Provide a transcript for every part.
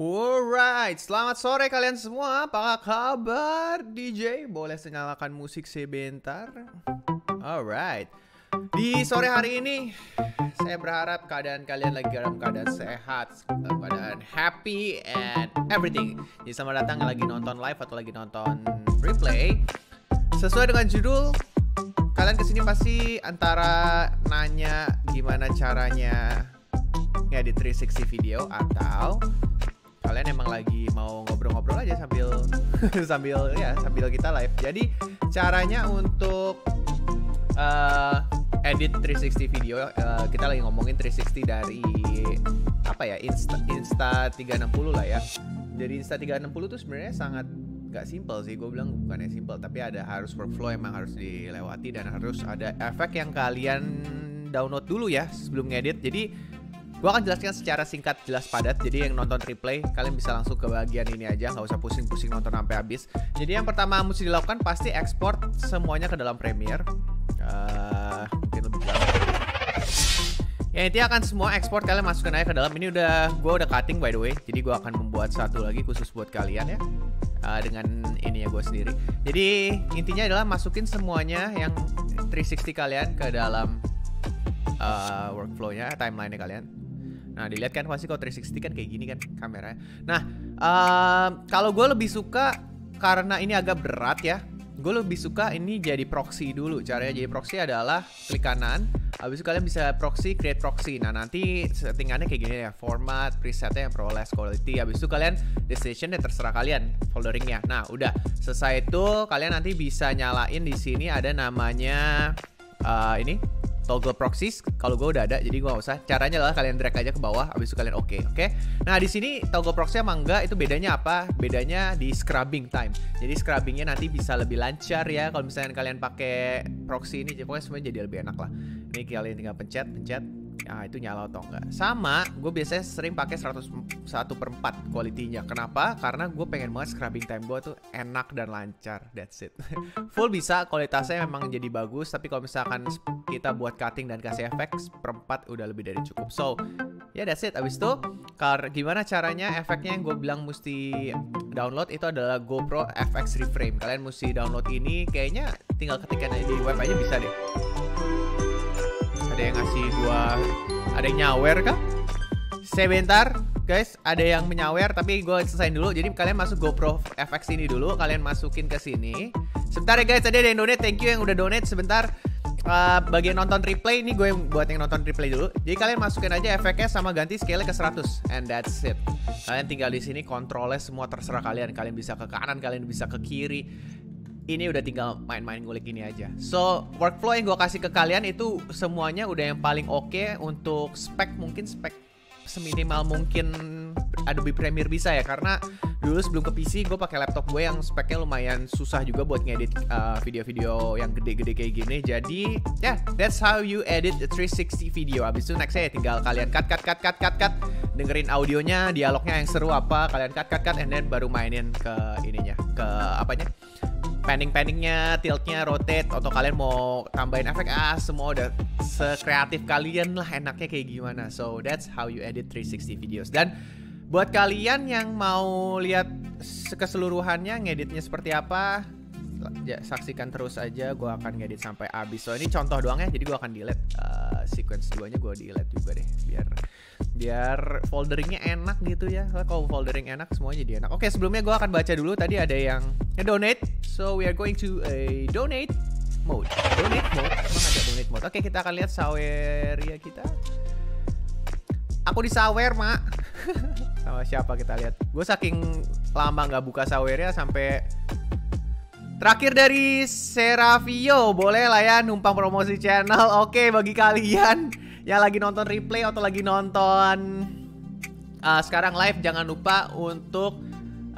Alright, selamat sore kalian semua. Apa kabar DJ? Boleh nyalakan musik sebentar? Alright. Di sore hari ini saya berharap keadaan kalian lagi dalam keadaan sehat, keadaan happy and everything. Jadi sama datang lagi nonton live atau lagi nonton replay. Sesuai dengan judul, kalian kesini pasti antara nanya gimana caranya ngedit 360 video atau kalian emang lagi mau ngobrol-ngobrol aja sambil sambil ya sambil kita live. Jadi caranya untuk uh, edit 360 video uh, kita lagi ngomongin 360 dari apa ya Insta Insta 360 lah ya. Jadi Insta 360 tuh sebenarnya sangat gak simple sih gue bilang bukannya simple tapi ada harus workflow emang harus dilewati dan harus ada efek yang kalian download dulu ya sebelum ngedit jadi gue akan jelaskan secara singkat jelas padat. Jadi yang nonton replay kalian bisa langsung ke bagian ini aja, nggak usah pusing-pusing nonton sampai habis. Jadi yang pertama mesti dilakukan pasti ekspor semuanya ke dalam Premiere. Uh, mungkin lebih jelas. Ya intinya akan semua ekspor kalian masukkan aja ke dalam. Ini udah gue udah cutting by the way. Jadi gue akan membuat satu lagi khusus buat kalian ya. Uh, dengan ya gue sendiri. Jadi intinya adalah masukin semuanya yang 360 kalian ke dalam uh, timeline-nya kalian. Nah, dilihat kan pasti kalau 360 kan kayak gini kan kameranya. Nah, um, kalau gue lebih suka karena ini agak berat ya. Gue lebih suka ini jadi proxy dulu. Caranya jadi proxy adalah klik kanan, habis itu kalian bisa proxy, create proxy. Nah, nanti settingannya kayak gini ya, format, presetnya yang pro less quality. Habis itu kalian decision yang terserah kalian folderingnya. Nah, udah selesai itu kalian nanti bisa nyalain di sini ada namanya uh, ini toggle proxies kalau gue udah ada jadi gue gak usah caranya lah kalian drag aja ke bawah abis itu kalian oke okay, oke okay? nah di sini toggle proxy emang enggak itu bedanya apa bedanya di scrubbing time jadi scrubbingnya nanti bisa lebih lancar ya kalau misalnya kalian pakai proxy ini pokoknya semuanya jadi lebih enak lah ini kalian tinggal pencet pencet Nah, itu nyala atau enggak. Sama, gue biasanya sering pakai 101 per 4 kualitinya. Kenapa? Karena gue pengen banget scrubbing time gue tuh enak dan lancar. That's it. Full bisa, kualitasnya memang jadi bagus. Tapi kalau misalkan kita buat cutting dan kasih efek, per 4 udah lebih dari cukup. So, ya yeah, that's it. Abis itu, kar gimana caranya efeknya yang gue bilang mesti download itu adalah GoPro FX Reframe. Kalian mesti download ini, kayaknya tinggal ketikkan aja di web aja bisa deh ada yang ngasih gua ada yang nyawer kah? Sebentar, guys, ada yang menyawer tapi gue selesain dulu. Jadi kalian masuk GoPro FX ini dulu, kalian masukin ke sini. Sebentar ya guys, ada yang donate. Thank you yang udah donate sebentar. Uh, bagian nonton replay ini gue buat yang nonton replay dulu. Jadi kalian masukin aja efeknya sama ganti scale ke 100 and that's it. Kalian tinggal di sini kontrolnya semua terserah kalian. Kalian bisa ke kanan, kalian bisa ke kiri ini udah tinggal main-main ngulik ini aja. So, workflow yang gue kasih ke kalian itu semuanya udah yang paling oke okay untuk spek mungkin spek seminimal mungkin Adobe Premiere bisa ya karena dulu sebelum ke PC gue pakai laptop gue yang speknya lumayan susah juga buat ngedit uh, video-video uh, yang gede-gede kayak gini jadi ya yeah, that's how you edit the 360 video abis itu next ya tinggal kalian cut cut cut cut cut cut dengerin audionya dialognya yang seru apa kalian cut cut cut and then baru mainin ke ininya ke apanya panning-panningnya, tiltnya, rotate atau kalian mau tambahin efek ah semua udah sekreatif kalian lah enaknya kayak gimana. So that's how you edit 360 videos. Dan buat kalian yang mau lihat keseluruhannya ngeditnya seperti apa, ya, saksikan terus aja gue akan ngedit sampai habis so ini contoh doang ya jadi gue akan delete uh, sequence 2 nya gue delete juga deh biar biar folderingnya enak gitu ya kalau foldering enak semuanya jadi enak oke sebelumnya gue akan baca dulu tadi ada yang donate so we are going to a donate mode donate mode emang ada donate mode oke kita akan lihat saweria kita aku di sawer mak sama siapa kita lihat gue saking lama nggak buka sawernya sampai Terakhir dari Serafio, boleh lah ya numpang promosi channel. Oke, bagi kalian yang lagi nonton replay atau lagi nonton uh, sekarang live, jangan lupa untuk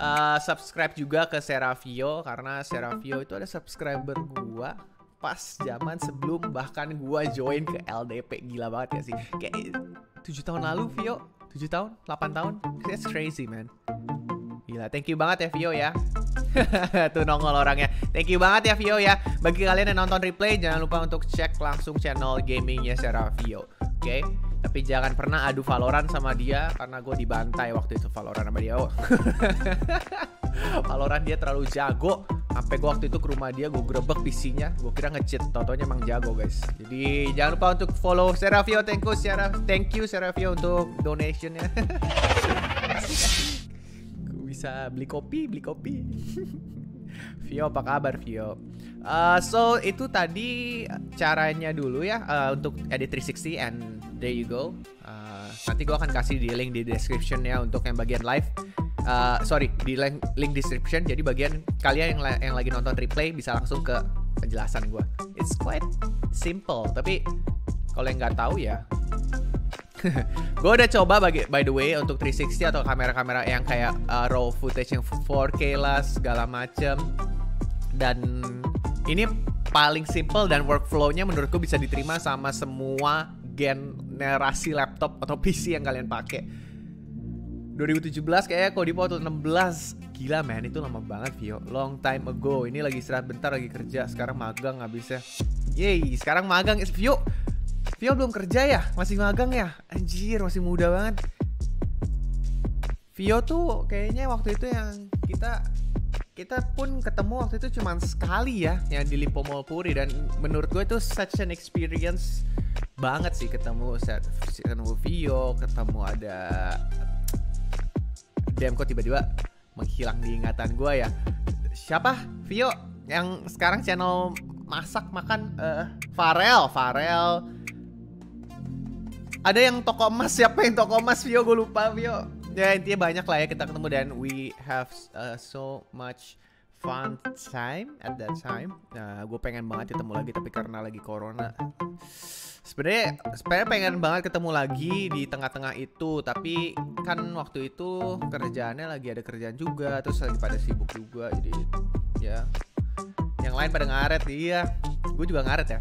uh, subscribe juga ke Serafio karena Serafio itu ada subscriber gua pas zaman sebelum bahkan gua join ke LDP gila banget ya sih kayak 7 tahun lalu Vio 7 tahun 8 tahun that's crazy man Gila, nah, thank you banget ya Vio ya. Tuh nongol orangnya. Thank you banget ya Vio ya. Bagi kalian yang nonton replay jangan lupa untuk cek langsung channel gamingnya secara Vio. Oke. Okay? Tapi jangan pernah adu Valorant sama dia karena gue dibantai waktu itu Valorant sama dia. Oh. Valorant dia terlalu jago. Sampai gue waktu itu ke rumah dia, gue grebek PC-nya. Gue kira nge-cheat totonya emang jago guys. Jadi jangan lupa untuk follow Seravio Thank you, Seravio thank you Serafio untuk donationnya. bisa beli kopi, beli kopi. Vio apa kabar Vio? Uh, so itu tadi caranya dulu ya uh, untuk edit 360 and there you go. Uh, nanti gue akan kasih di link di description ya untuk yang bagian live. Uh, sorry di link, link description jadi bagian kalian yang, yang lagi nonton replay bisa langsung ke penjelasan gue. It's quite simple tapi kalau yang nggak tahu ya gue udah coba bagi, by the way untuk 360 atau kamera-kamera yang kayak uh, raw footage yang 4K lah segala macem dan ini paling simple dan workflownya menurutku bisa diterima sama semua generasi laptop atau PC yang kalian pakai. 2017 kayaknya di foto 16 Gila man itu lama banget Vio Long time ago Ini lagi istirahat bentar lagi kerja Sekarang magang habisnya Yeay sekarang magang Vio Vio belum kerja ya? Masih magang ya? Anjir, masih muda banget. Vio tuh kayaknya waktu itu yang kita kita pun ketemu waktu itu cuma sekali ya yang di Lipo Mall Puri dan menurut gue itu such an experience banget sih ketemu set ketemu Vio, ketemu ada DM kok tiba-tiba menghilang di ingatan gue ya. Siapa? Vio yang sekarang channel masak makan uh, Farel, Farel ada yang toko emas siapa yang toko emas Vio gue lupa Vio ya intinya banyak lah ya kita ketemu dan we have uh, so much fun time at that time nah gue pengen banget ketemu lagi tapi karena lagi corona sebenarnya sebenarnya pengen banget ketemu lagi di tengah-tengah itu tapi kan waktu itu kerjaannya lagi ada kerjaan juga terus lagi pada sibuk juga jadi ya yang lain pada ngaret iya gue juga ngaret ya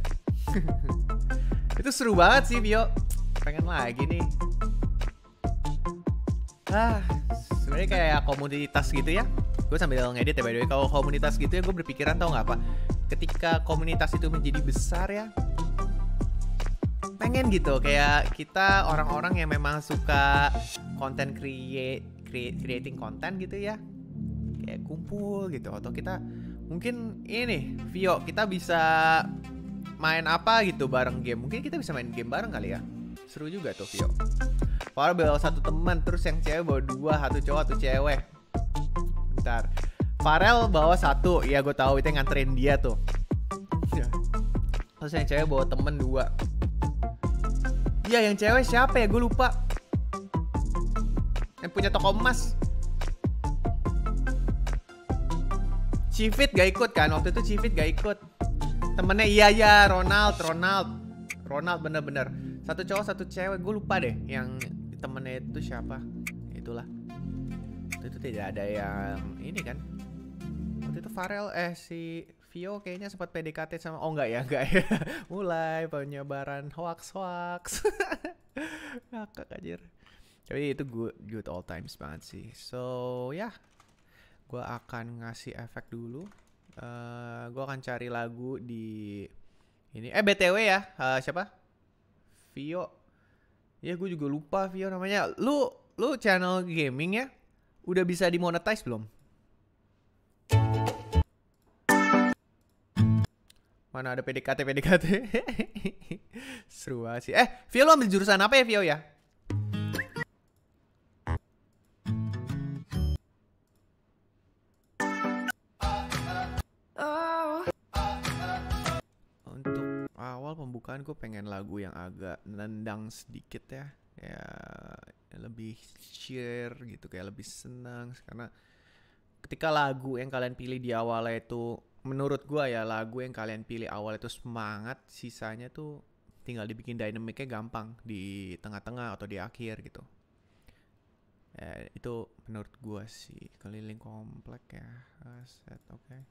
itu seru banget sih Vio pengen lagi nih ah sebenarnya kayak komunitas gitu ya gue sambil ngedit ya by the way kalau komunitas gitu ya gue berpikiran tau nggak apa ketika komunitas itu menjadi besar ya pengen gitu kayak kita orang-orang yang memang suka konten create, create creating konten gitu ya kayak kumpul gitu atau kita mungkin ini Vio kita bisa main apa gitu bareng game mungkin kita bisa main game bareng kali ya seru juga tuh Vio Farah bawa satu teman terus yang cewek bawa dua satu cowok satu cewek bentar Farel bawa satu ya gue tahu itu yang nganterin dia tuh iya. terus yang cewek bawa temen dua Iya yang cewek siapa ya gue lupa Yang punya toko emas Civit gak ikut kan Waktu itu Civit gak ikut Temennya iya ya Ronald Ronald Ronald bener-bener satu cowok satu cewek gue lupa deh yang temennya itu siapa itulah waktu itu tidak ada yang ini kan waktu itu Farel eh si Vio kayaknya sempat PDKT sama oh enggak ya enggak ya mulai penyebaran hoax hoax ngakak anjir tapi itu good good all times banget sih so ya yeah. gue akan ngasih efek dulu uh, eh, gue akan cari lagu di ini eh BTW ya, uh, siapa? Vio. Ya gue juga lupa Vio namanya. Lu lu channel gaming ya? Udah bisa dimonetize belum? Mana ada PDKT PDKT? Seru banget sih. Eh, Vio lu ambil jurusan apa ya Vio ya? awal pembukaan gue pengen lagu yang agak nendang sedikit ya ya lebih cheer gitu kayak lebih senang karena ketika lagu yang kalian pilih di awal itu menurut gue ya lagu yang kalian pilih awal itu semangat sisanya tuh tinggal dibikin dinamiknya gampang di tengah-tengah atau di akhir gitu ya, itu menurut gue sih keliling komplek ya set oke okay.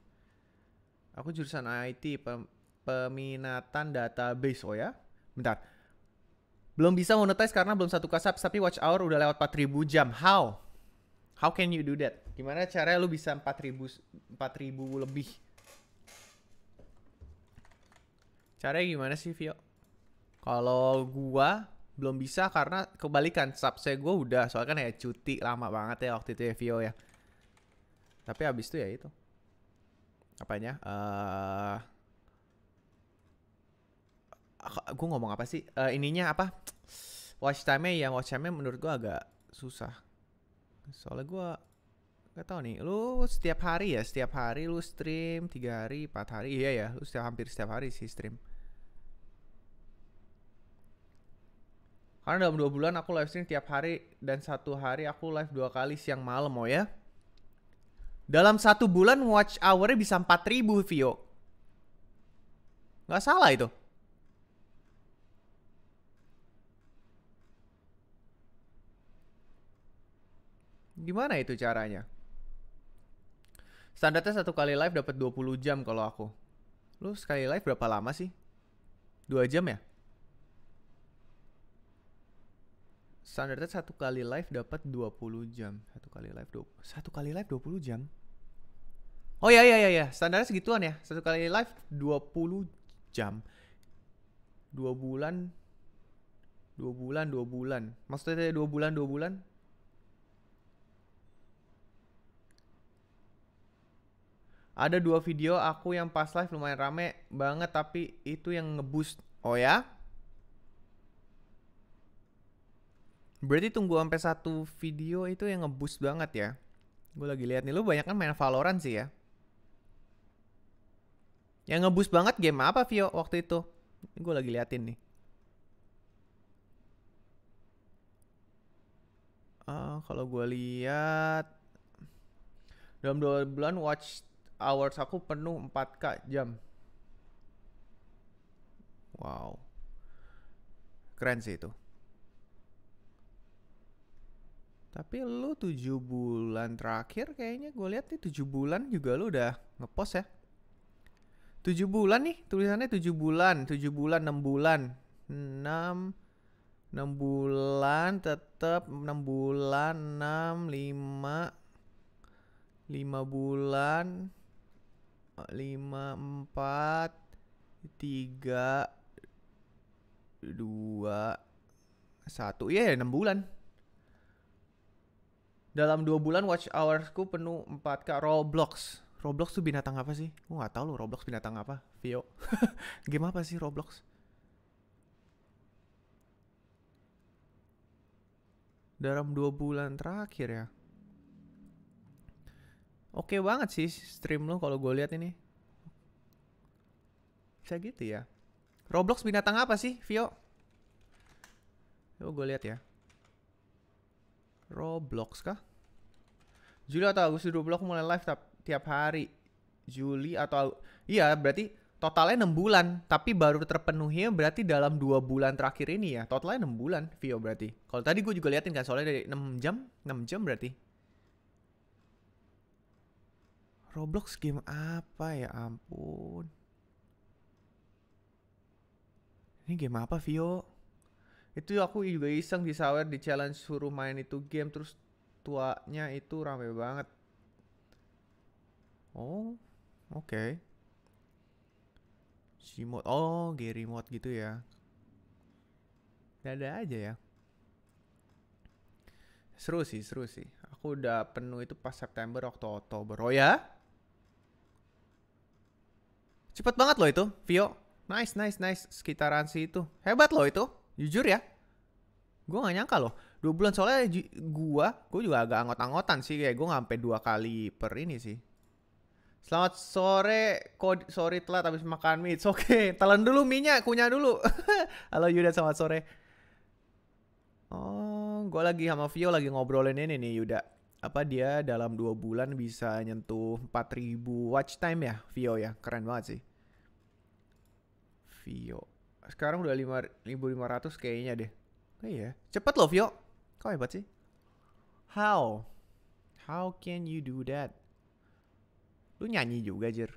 aku jurusan IT peminatan database oh ya. Bentar. Belum bisa monetize karena belum satu kasap tapi watch hour udah lewat 4000 jam. How? How can you do that? Gimana caranya lu bisa 4000 4000 lebih? Caranya gimana sih, Vio? Kalau gua belum bisa karena kebalikan sub saya gua udah soalnya kan ya cuti lama banget ya waktu itu ya Vio ya tapi abis itu ya itu apanya eh uh, gue ngomong apa sih? Uh, ininya apa? Watch time-nya ya watch time-nya menurut gue agak susah. Soalnya gue nggak tahu nih. Lu setiap hari ya, setiap hari lu stream tiga hari, empat hari, iya ya, lu setiap hampir setiap hari sih stream. Karena dalam dua bulan aku live stream tiap hari dan satu hari aku live dua kali siang malam oh ya. Dalam satu bulan watch hournya bisa 4000 Vio. Nggak salah itu. Gimana itu caranya? Standarnya satu kali live dapat 20 jam kalau aku. Lu sekali live berapa lama sih? Dua jam ya? Standarnya satu kali live dapat 20 jam. Satu kali live 20. Satu kali live 20 jam. Oh ya ya ya ya, standarnya segituan ya. Satu kali live 20 jam. Dua bulan dua bulan dua bulan maksudnya dua bulan dua bulan ada dua video aku yang pas live lumayan rame banget tapi itu yang ngeboost. Oh ya? Berarti tunggu sampai satu video itu yang ngeboost banget ya. Gue lagi lihat nih lu banyak kan main Valorant sih ya. Yang ngeboost banget game apa Vio waktu itu? Gue lagi liatin nih. Uh, kalau gue lihat dalam dua bulan watch hours aku penuh 4K jam. Wow. Keren sih itu. Tapi lu 7 bulan terakhir kayaknya gue lihat nih 7 bulan juga lu udah ngepost ya. 7 bulan nih, tulisannya 7 bulan, 7 bulan, 6 bulan. 6 6 bulan tetap 6 bulan 6 5 5 bulan lima empat tiga dua satu ya enam bulan dalam dua bulan watch hoursku penuh empat k Roblox Roblox tuh binatang apa sih? gua gak tau lo Roblox binatang apa Vio Game apa sih Roblox? Dalam dua bulan terakhir ya Oke okay banget sih stream lo kalau gue lihat ini. Bisa gitu ya. Roblox binatang apa sih, Vio? Coba gue lihat ya. Roblox kah? Juli atau Agustus Roblox mulai live tiap, tiap hari. Juli atau iya berarti totalnya 6 bulan, tapi baru terpenuhinya berarti dalam dua bulan terakhir ini ya. Totalnya 6 bulan, Vio berarti. Kalau tadi gue juga liatin kan soalnya dari 6 jam, 6 jam berarti. Roblox game apa ya ampun. Ini game apa Vio? Itu aku juga iseng di sawer di challenge suruh main itu game terus tuanya itu rame banget. Oh, oke. Okay. Si oh, Gary mod gitu ya. Dada aja ya. Seru sih, seru sih. Aku udah penuh itu pas September, Oktober. Oh ya? Cepet banget loh itu, Vio. Nice, nice, nice. Sekitaran sih itu. Hebat loh itu. Jujur ya. Gue gak nyangka loh. Dua bulan soalnya gue, gue juga agak anggot-anggotan sih. Kayak gue ngampe dua kali per ini sih. Selamat sore, kod sorry telat habis makan mie. oke, okay. Telan dulu minyak, kunyah dulu. Halo Yuda, selamat sore. Oh, gue lagi sama Vio lagi ngobrolin ini nih Yuda apa dia dalam dua bulan bisa nyentuh 4000 watch time ya Vio ya keren banget sih Vio sekarang udah 5500 kayaknya deh oh, iya cepet loh Vio kau hebat sih how how can you do that lu nyanyi juga jir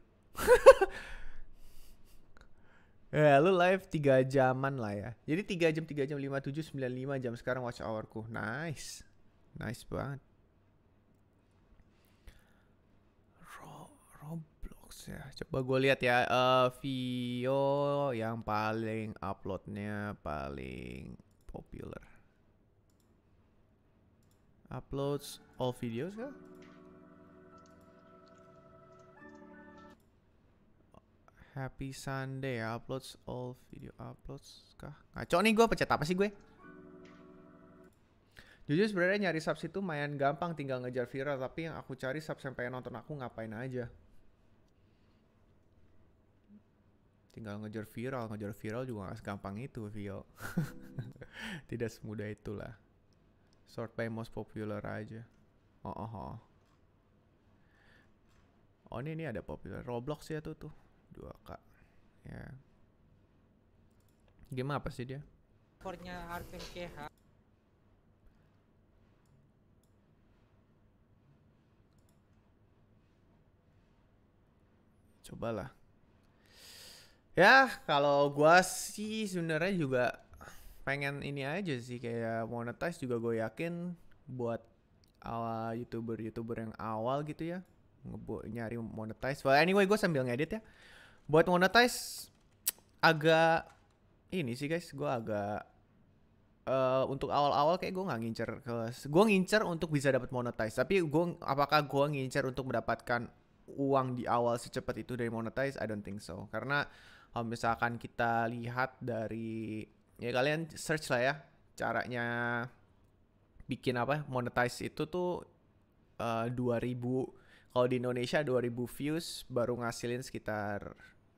Ya, yeah, lu live tiga jaman lah ya. Jadi tiga jam, tiga jam, lima tujuh sembilan lima jam sekarang watch hourku. Nice. Nice banget. ya coba gue lihat ya uh, video yang paling uploadnya paling popular uploads all videos kah? Happy Sunday uploads all video uploads kah? Ngaco nih gue pecet apa sih gue? Jujur sebenarnya nyari subs itu lumayan gampang tinggal ngejar viral tapi yang aku cari subs sampai nonton aku ngapain aja. tinggal ngejar viral ngejar viral juga gak segampang itu Vio tidak semudah itulah sort by most popular aja oh oh, oh. oh ini, ini ada popular Roblox ya tuh tuh dua kak. ya game apa sih dia Kornya Artem KH cobalah ya kalau gua sih sebenarnya juga pengen ini aja sih kayak monetize juga gue yakin buat awal youtuber youtuber yang awal gitu ya ngebu nyari monetize well anyway gue sambil ngedit ya buat monetize agak ini sih guys gue agak uh, untuk awal-awal kayak gue nggak ngincer ke gue ngincer untuk bisa dapat monetize tapi gue apakah gue ngincer untuk mendapatkan uang di awal secepat itu dari monetize I don't think so karena kalau misalkan kita lihat dari ya kalian search lah ya caranya bikin apa monetize itu tuh uh, eh, 2000 kalau di Indonesia 2000 views baru ngasilin sekitar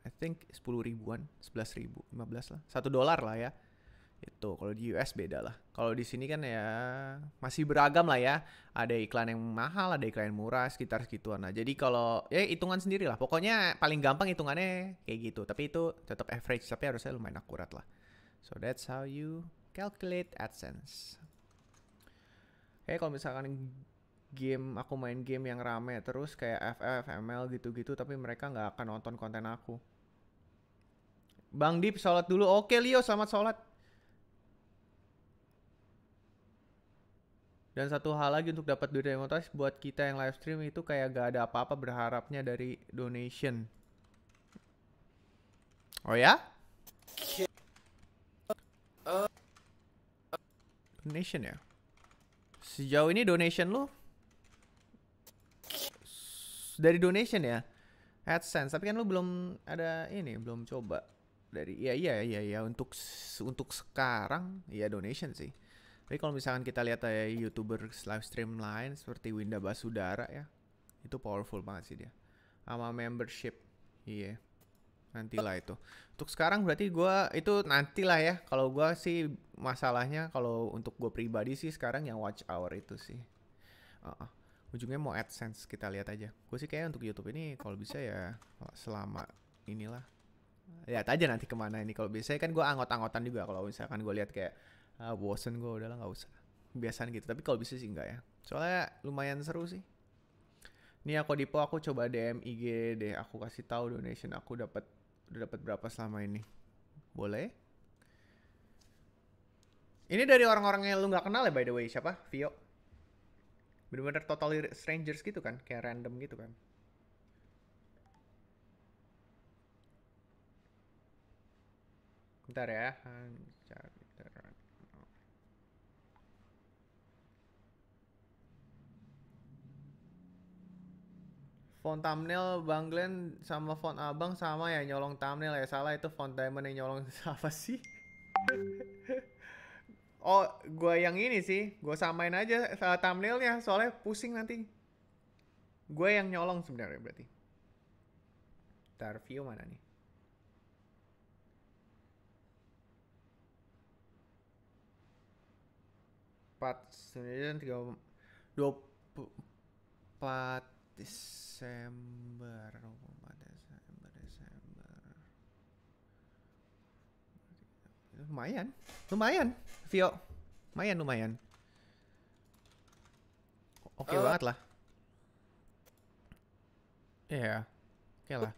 I think 10 ribuan, 11 ribu, 15 lah. 1 dolar lah ya itu kalau di US beda lah kalau di sini kan ya masih beragam lah ya ada iklan yang mahal ada iklan yang murah sekitar segituan nah jadi kalau ya hitungan sendiri lah pokoknya paling gampang hitungannya kayak gitu tapi itu tetap average tapi harusnya lumayan akurat lah so that's how you calculate AdSense Oke kalau misalkan game aku main game yang rame terus kayak FF, ML gitu-gitu tapi mereka nggak akan nonton konten aku. Bang Dip sholat dulu. Oke Leo selamat sholat. Dan satu hal lagi untuk dapat duit dari monetize buat kita yang live stream itu kayak gak ada apa-apa berharapnya dari donation. Oh ya? Donation ya? Sejauh ini donation lu? Dari donation ya? AdSense, tapi kan lu belum ada ini, belum coba dari iya iya iya iya untuk untuk sekarang ya donation sih. Tapi kalau misalkan kita lihat ya youtuber live stream lain seperti Winda Basudara ya, itu powerful banget sih dia. Sama membership, iya. Yeah. Nantilah itu. Untuk sekarang berarti gue itu nantilah ya. Kalau gue sih masalahnya kalau untuk gue pribadi sih sekarang yang watch hour itu sih. Uh -uh. Ujungnya mau AdSense kita lihat aja. Gue sih kayaknya untuk YouTube ini kalau bisa ya selama inilah lihat aja nanti kemana ini kalau bisa kan gue anggot-anggotan juga kalau misalkan gue lihat kayak ah bosen gue lah nggak usah biasaan gitu tapi kalau bisa sih enggak ya soalnya lumayan seru sih ini aku dipo aku coba DM IG deh aku kasih tahu donation aku dapat udah dapat berapa selama ini boleh ini dari orang-orang yang lu nggak kenal ya by the way siapa Vio bener-bener totally strangers gitu kan kayak random gitu kan Bentar ya, font thumbnail Bang Glenn sama font Abang sama ya nyolong thumbnail ya salah itu font Diamond yang nyolong apa sih? oh, gue yang ini sih, gue samain aja uh, thumbnailnya soalnya pusing nanti. Gue yang nyolong sebenarnya berarti. Ntar view mana nih? Empat, sebenarnya tiga, dua, empat, Desember pada Desember Desember lumayan lumayan Vio lumayan lumayan oke okay uh. Eh, banget lah ya yeah. oke okay lah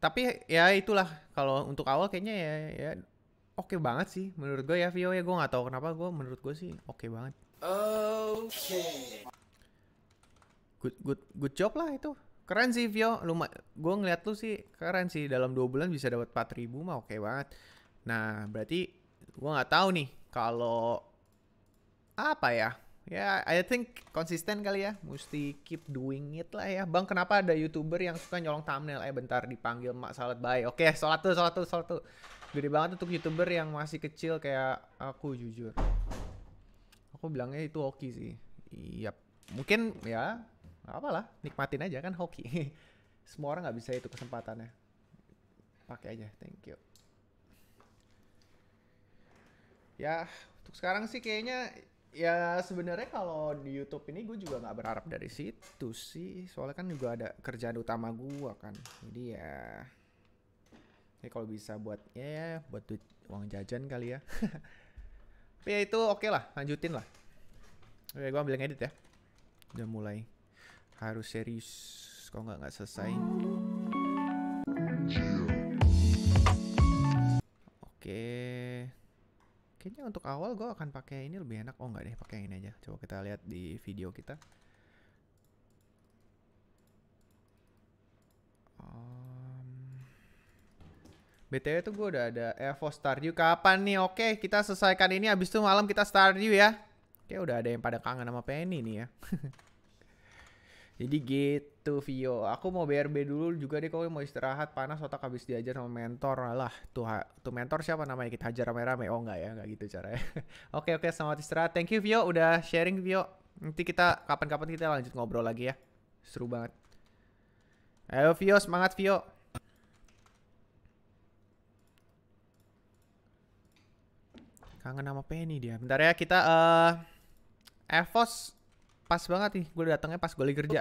tapi ya itulah kalau untuk awal kayaknya ya ya oke okay banget sih menurut gue ya Vio ya gue nggak tahu kenapa gue menurut gue sih oke okay banget oke okay good good good job lah itu keren sih Vio lumayan gue ngeliat lu sih keren sih dalam dua bulan bisa dapat 4000 mah oke okay banget nah berarti gue nggak tahu nih kalau apa ya ya yeah, I think konsisten kali ya mesti keep doing it lah ya bang kenapa ada youtuber yang suka nyolong thumbnail eh bentar dipanggil mak salat bye oke okay, salat tuh salat tuh salat tuh gede banget untuk youtuber yang masih kecil kayak aku jujur aku bilangnya itu hoki sih iya yep. mungkin ya apa lah, nikmatin aja kan hoki semua orang nggak bisa itu kesempatannya pakai aja thank you ya untuk sekarang sih kayaknya ya sebenarnya kalau di YouTube ini gue juga nggak berharap dari situ sih soalnya kan juga ada kerjaan utama gue kan jadi ya ya kalau bisa buat ya, ya buat duit uang jajan kali ya tapi ya itu oke okay lah lanjutin lah oke gue ambil ngedit ya udah mulai harus serius kalau nggak nggak selesai oke kayaknya untuk awal gue akan pakai ini lebih enak oh nggak deh pakai ini aja coba kita lihat di video kita BTW tuh gue udah ada Evo Stardew kapan nih? Oke, okay, kita selesaikan ini Abis itu malam kita Stardew ya. Kayak udah ada yang pada kangen sama Penny nih ya. Jadi gitu Vio, aku mau BRB dulu juga deh kalau mau istirahat panas otak habis diajar sama mentor lah. Tuh, tuh mentor siapa namanya kita hajar rame-rame? Oh enggak ya, enggak gitu caranya. oke oke selamat istirahat. Thank you Vio udah sharing Vio. Nanti kita kapan-kapan kita lanjut ngobrol lagi ya. Seru banget. Ayo Vio, semangat Vio. Kangen sama Penny dia. Bentar ya kita eh uh, Evos pas banget nih gue datangnya pas gue lagi kerja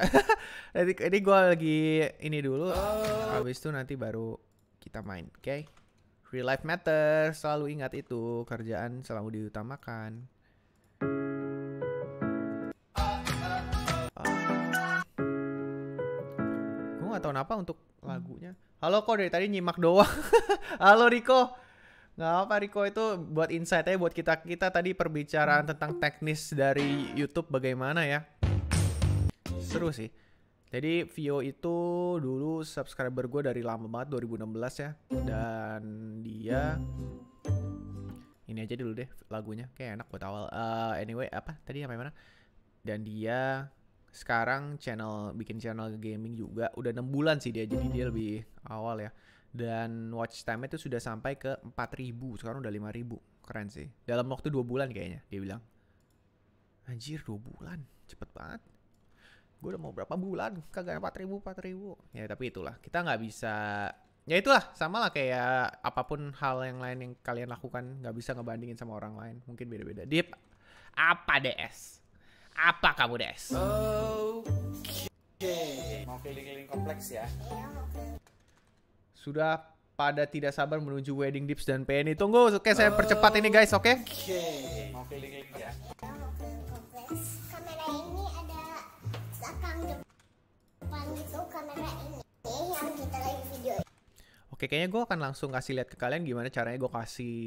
jadi ini gue lagi ini dulu oh. habis itu nanti baru kita main oke okay? real life matter selalu ingat itu kerjaan selalu diutamakan gue gak tau kenapa untuk lagunya halo kok dari tadi nyimak doang halo Riko Nggak apa Riko itu buat insight-nya buat kita kita tadi perbicaraan tentang teknis dari YouTube bagaimana ya. Seru sih. Jadi Vio itu dulu subscriber gue dari lama banget 2016 ya dan dia ini aja dulu deh lagunya kayak enak buat awal. Uh, anyway apa tadi apa mana? Dan dia sekarang channel bikin channel gaming juga udah enam bulan sih dia jadi dia lebih awal ya dan watch time itu sudah sampai ke 4000 sekarang udah 5000 keren sih dalam waktu dua bulan kayaknya dia bilang anjir dua bulan cepet banget gue udah mau berapa bulan kagak 4000 4000 ya tapi itulah kita nggak bisa ya itulah sama lah kayak apapun hal yang lain yang kalian lakukan nggak bisa ngebandingin sama orang lain mungkin beda-beda Deep apa DS apa kamu DS Oke okay. mau keliling-keliling kompleks ya ya mau keliling sudah pada tidak sabar menuju wedding dips dan PNI. Tunggu, oke okay, saya percepat ini guys, oke? Okay? Oke. Okay. Oke, kayaknya gue akan langsung kasih lihat ke kalian gimana caranya gue kasih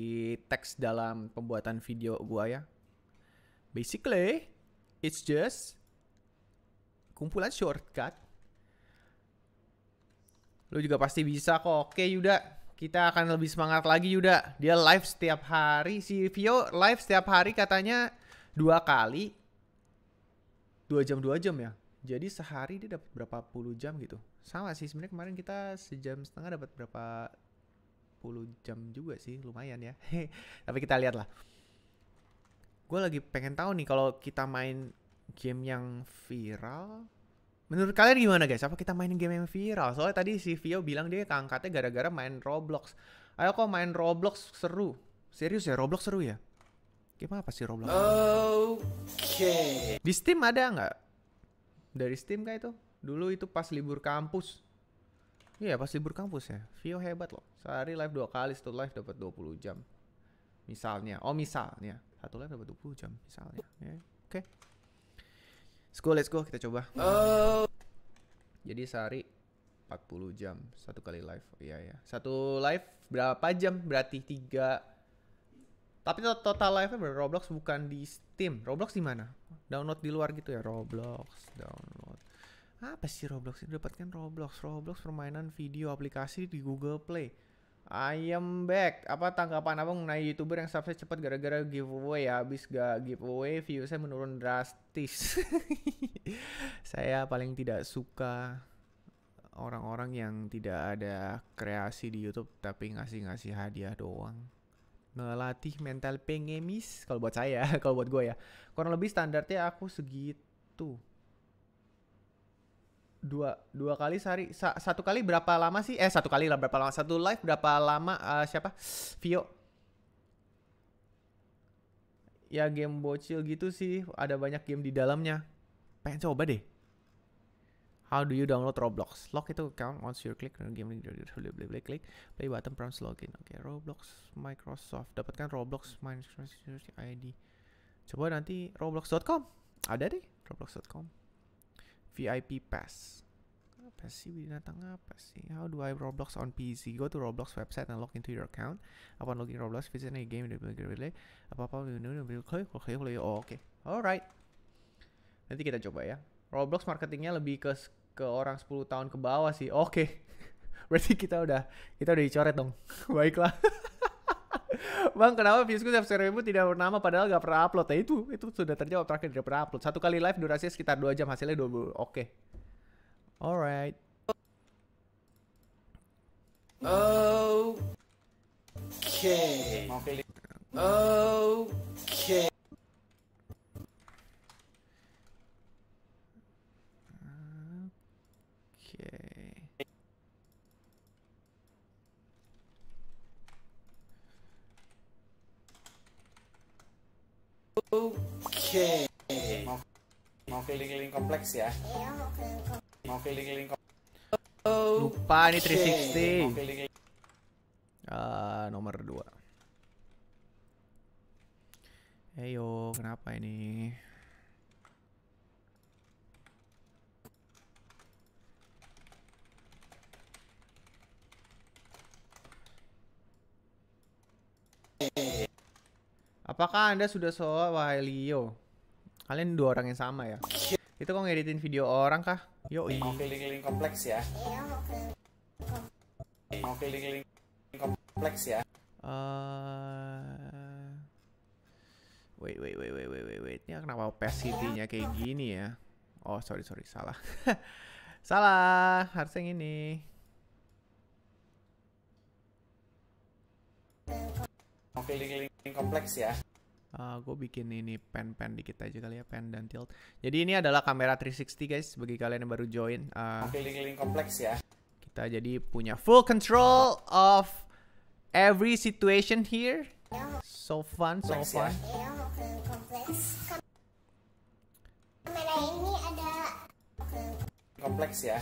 teks dalam pembuatan video gue ya. Basically, it's just kumpulan shortcut Lu juga pasti bisa kok. Oke Yuda, kita akan lebih semangat lagi Yuda. Dia live setiap hari. Si Vio live setiap hari katanya dua kali. Dua jam, dua jam ya. Jadi sehari dia dapat berapa puluh jam gitu. Sama sih sebenarnya kemarin kita sejam setengah dapat berapa puluh jam juga sih. Lumayan ya. Tapi kita lihat lah. Gue lagi pengen tahu nih kalau kita main game yang viral Menurut kalian gimana guys? Apa kita mainin game yang viral? Soalnya tadi si Vio bilang dia keangkatnya gara-gara main Roblox. Ayo kok main Roblox seru. Serius ya Roblox seru ya? Game apa sih Roblox? Oke. Di Steam ada nggak? Dari Steam kayak itu? Dulu itu pas libur kampus. Iya pas libur kampus ya. Vio hebat loh. Sehari live dua kali, satu live dapat 20 jam. Misalnya. Oh misalnya. Satu live dapat 20 jam misalnya. Yeah. Oke. Okay. Let's go, let's go, kita coba. Oh. Jadi sehari 40 jam satu kali live. Oh, iya ya. Satu live berapa jam? Berarti tiga. Tapi total live-nya ber Roblox bukan di Steam. Roblox di mana? Download di luar gitu ya. Roblox download. Apa sih Roblox? Dapatkan Roblox. Roblox permainan video aplikasi di Google Play. Ayam back. Apa tanggapan abang mengenai youtuber yang subscribe cepat gara-gara giveaway ya? Abis gak giveaway, view saya menurun drastis. saya paling tidak suka orang-orang yang tidak ada kreasi di YouTube tapi ngasih-ngasih hadiah doang. Melatih mental pengemis kalau buat saya, kalau buat gue ya. Kurang lebih standarnya aku segitu dua dua kali sehari Sa satu kali berapa lama sih eh satu kali lah berapa lama satu live berapa lama uh, siapa Vio ya game bocil gitu sih ada banyak game di dalamnya pengen coba deh How do you download Roblox? Lock itu account once you click game bla click play button prompt login. Oke, okay, Roblox Microsoft dapatkan Roblox Microsoft ID. Coba nanti roblox.com. Ada deh roblox.com. VIP Pass. Apa sih binatang apa sih? How do I Roblox on PC? Go to Roblox website and log into your account. Upon logging Roblox, visit any game that will relay. Apa apa Beli know will click click click. oke. Alright. Nanti kita coba ya. Roblox marketingnya lebih ke ke orang sepuluh tahun ke bawah sih. Oke. Berarti kita udah kita udah dicoret dong. Baiklah. Bang, kenapa views setiap seribu tidak bernama padahal gak pernah upload? Ya itu, itu sudah terjawab terakhir tidak pernah upload. Satu kali live durasinya sekitar 2 jam, hasilnya 20. Oke. Alright. Okay. Oke. Okay. Oke. Oke. Okay. Mau, mau keliling-keliling kompleks ya? Iya, mau keliling keliling kompleks. Oh, Lupa ini 360. Okay. Uh, nomor 2. Eyo, kenapa ini? Yeah. Apakah Anda sudah solo wahai Leo? Kalian dua orang yang sama ya? Itu kok ngeditin video orang kah? Yo, mau keliling-keliling kompleks ya? Iya, mau keliling. keliling kompleks ya? Uh... Wait, wait, wait, wait, wait, wait, wait. Ini kenapa opacity-nya kayak gini ya? Oh, sorry, sorry, salah. salah, Harus yang ini. Mau keliling kompleks ya? uh, eh, gue bikin ini pen-pen dikit aja kali ya pen dan tilt jadi ini adalah kamera 360 guys bagi kalian yang baru join uh, keliling-keliling kompleks ya kita jadi punya full control of every situation here so fun so ya. fun kamera kompleks ya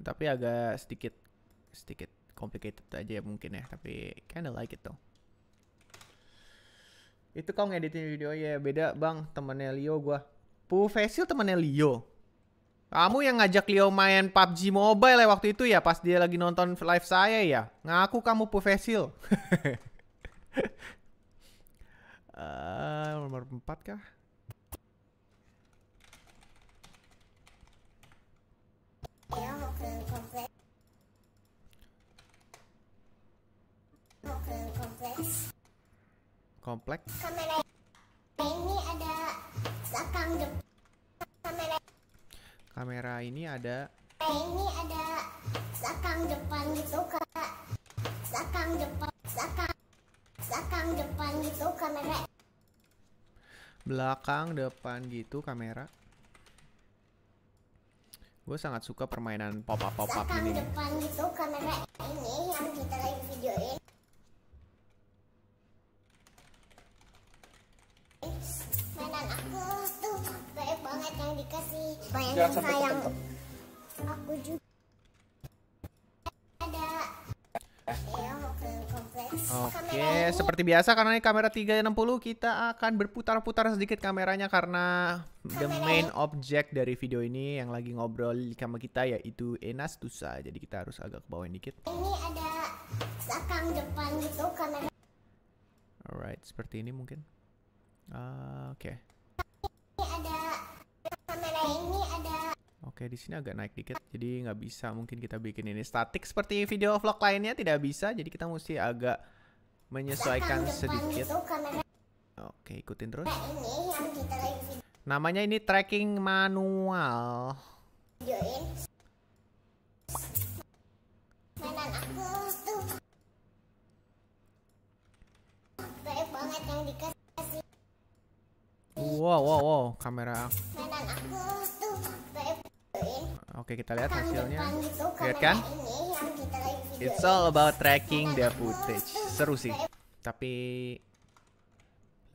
tapi agak sedikit sedikit complicated aja mungkin ya tapi kinda like it though itu kau ngeditin video ya beda bang temennya Leo gua. Pufesil temennya Leo. Kamu yang ngajak Leo main PUBG Mobile ya waktu itu ya pas dia lagi nonton live saya ya. Ngaku kamu Pufesil. uh, eh, nomor 4 kah? komplek. Kamera ini ada belakang depan. Kamera. ini ada. Ini ada belakang depan gitu kak. Belakang depan, belakang, belakang depan gitu kamera. Belakang depan gitu kamera. Gue sangat suka permainan pop up pop up ini. Belakang depan gitu kamera ini yang kita lagi videoin. mainan aku tuh banyak banget yang dikasih banyak yang sayang aku juga ada eh. iya, Oke, okay, seperti biasa karena ini kamera 360 kita akan berputar-putar sedikit kameranya karena the main ya? object dari video ini yang lagi ngobrol di sama kita yaitu Enas Tusa. Jadi kita harus agak ke bawah dikit. Ini ada belakang depan gitu kamera. Alright, seperti ini mungkin. Ah, oke. Okay. Oke, di sini agak naik dikit, jadi nggak bisa mungkin kita bikin ini statik seperti video vlog lainnya tidak bisa, jadi kita mesti agak menyesuaikan sedikit. Oke, ikutin terus. Nah, Namanya ini tracking manual. banget yang dikasih. Wow, wow, wow, kamera. aku tuh Oke, kita lihat hasilnya. Gitu, lihat kan? It's all about tracking the footage. Seru sih. Tapi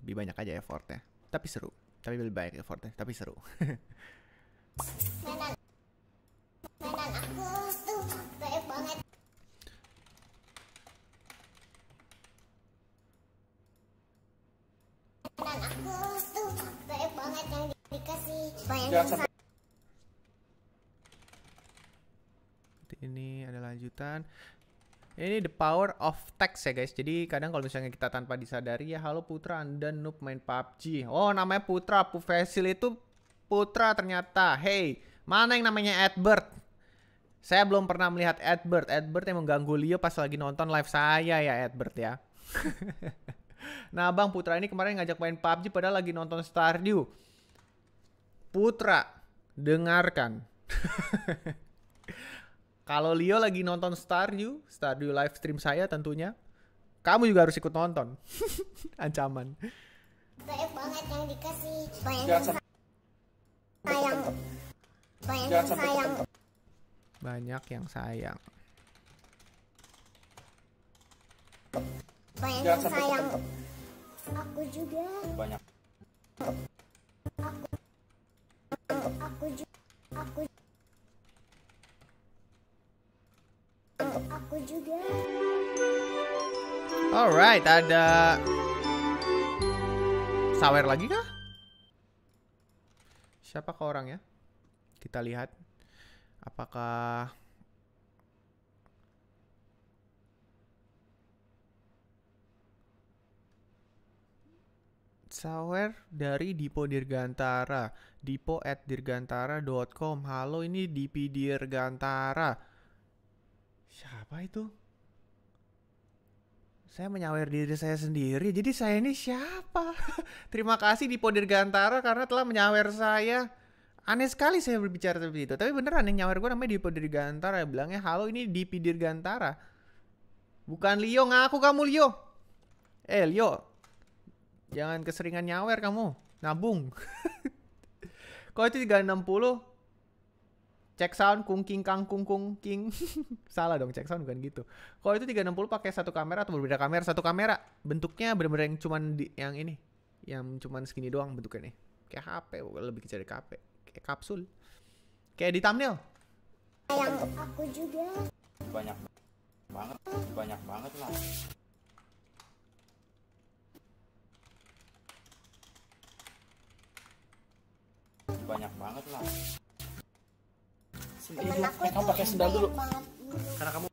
lebih banyak aja effortnya. Tapi seru. Tapi lebih banyak effortnya. Tapi seru. Dan aku tuh banyak banget yang dikasih Bayangin ini ada lanjutan ini the power of text ya guys. Jadi kadang kalau misalnya kita tanpa disadari ya halo Putra Anda noob main PUBG. Oh namanya Putra, pufesil itu Putra ternyata. Hey, mana yang namanya Adbert? Saya belum pernah melihat Adbert. Adbert yang mengganggu Leo pas lagi nonton live saya ya Adbert ya. Nah bang Putra ini kemarin ngajak main PUBG padahal lagi nonton Stardew. Putra, dengarkan. Kalau Leo lagi nonton Stardew, Stardew live stream saya tentunya, kamu juga harus ikut nonton. Ancaman. Banyak banget yang dikasih. sayang. Banyak sayang. Banyak yang sayang banyak yang sayang aku juga banyak aku aku juga aku aku juga alright ada sawer lagi kah orang orangnya kita lihat apakah Sawer dari Dipo Dirgantara. Dipo at dirgantara.com. Halo, ini Dipi Dirgantara. Siapa itu? Saya menyawer diri saya sendiri. Jadi saya ini siapa? Terima kasih Dipo Dirgantara karena telah menyawer saya. Aneh sekali saya berbicara seperti itu. Tapi beneran yang nyawer gue namanya Dipo Dirgantara. Bilangnya halo ini Dipi Dirgantara. Bukan Leo, ngaku kamu Leo. Eh, Leo, Jangan keseringan nyawer kamu. Nabung. Kok itu 360 cek sound kung king kang kung kung king salah dong cek sound bukan gitu Kok itu 360 pakai satu kamera atau berbeda kamera satu kamera bentuknya bener-bener yang cuman di, yang ini yang cuman segini doang bentuknya nih kayak HP lebih kecil dari HP kayak kapsul kayak di thumbnail yang aku juga banyak banget banyak banget lah banyak banget lah sendiri eh kamu pakai sendal dulu karena kamu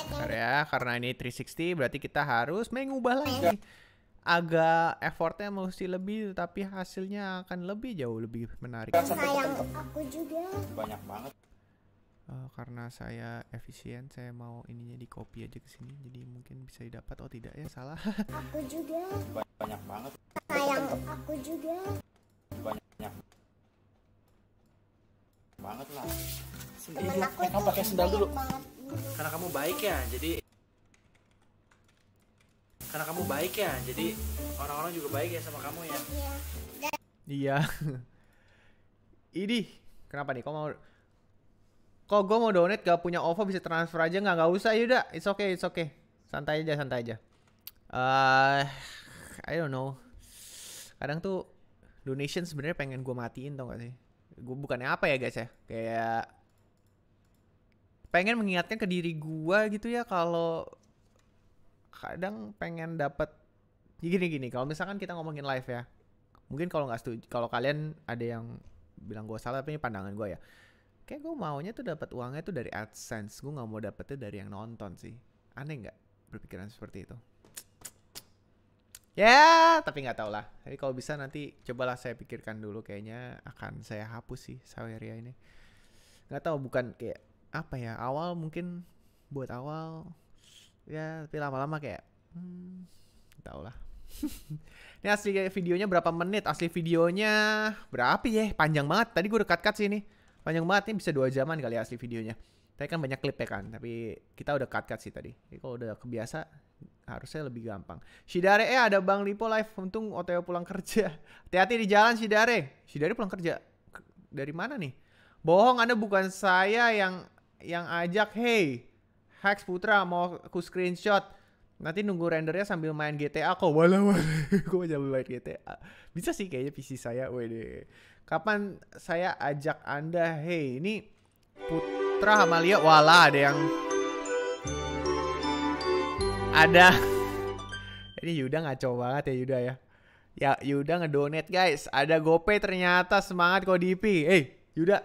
Bentar ya, karena ini 360 berarti kita harus mengubah lagi agak effortnya mesti lebih tapi hasilnya akan lebih jauh lebih menarik sayang aku juga banyak banget uh, karena saya efisien saya mau ininya di copy aja ke sini jadi mungkin bisa didapat oh tidak ya salah aku juga banyak banget sayang aku juga banyak banget lah sendiri iya, eh, kamu pakai sendal dulu karena kamu baik ya jadi karena kamu baik ya jadi orang-orang juga baik ya sama kamu ya iya ini kenapa nih kok mau kok gue mau donate gak punya OVO bisa transfer aja nggak nggak usah yaudah it's okay it's okay santai aja santai aja uh, I don't know kadang tuh donation sebenarnya pengen gue matiin tau gak sih gue bukannya apa ya guys ya kayak pengen mengingatkan ke diri gue gitu ya kalau kadang pengen dapat ya gini gini kalau misalkan kita ngomongin live ya mungkin kalau nggak setuju kalau kalian ada yang bilang gue salah tapi ini pandangan gue ya kayak gue maunya tuh dapat uangnya tuh dari adsense gue nggak mau dapetnya dari yang nonton sih aneh nggak berpikiran seperti itu Ya, tapi nggak tau lah. Tapi kalau bisa nanti cobalah saya pikirkan dulu kayaknya akan saya hapus sih Saweria ini. Nggak tahu bukan kayak apa ya, awal mungkin buat awal ya, tapi lama-lama kayak hmm, tau lah. ini asli videonya berapa menit? Asli videonya berapa ya? Panjang banget. Tadi gue udah cut-cut sih ini. Panjang banget ini bisa dua jaman kali ya asli videonya. Tapi kan banyak klip ya kan. Tapi kita udah cut-cut sih tadi. Jadi kalau udah kebiasa Harusnya lebih gampang. Sidare, eh ada Bang Lipo live. Untung OTO pulang kerja. Hati-hati di jalan Sidare. Sidare pulang kerja. Dari mana nih? Bohong, Anda bukan saya yang yang ajak. Hey, Hex Putra mau aku screenshot. Nanti nunggu rendernya sambil main GTA kok. Walah, walah. Gue jangan main GTA. Bisa sih kayaknya PC saya. Wede. Kapan saya ajak Anda? Hey, ini Putra Amalia. Walah, ada yang ada ini Yuda ngaco banget ya Yuda ya ya Yuda ngedonate guys ada GoPay ternyata semangat kok DP eh hey, Yuda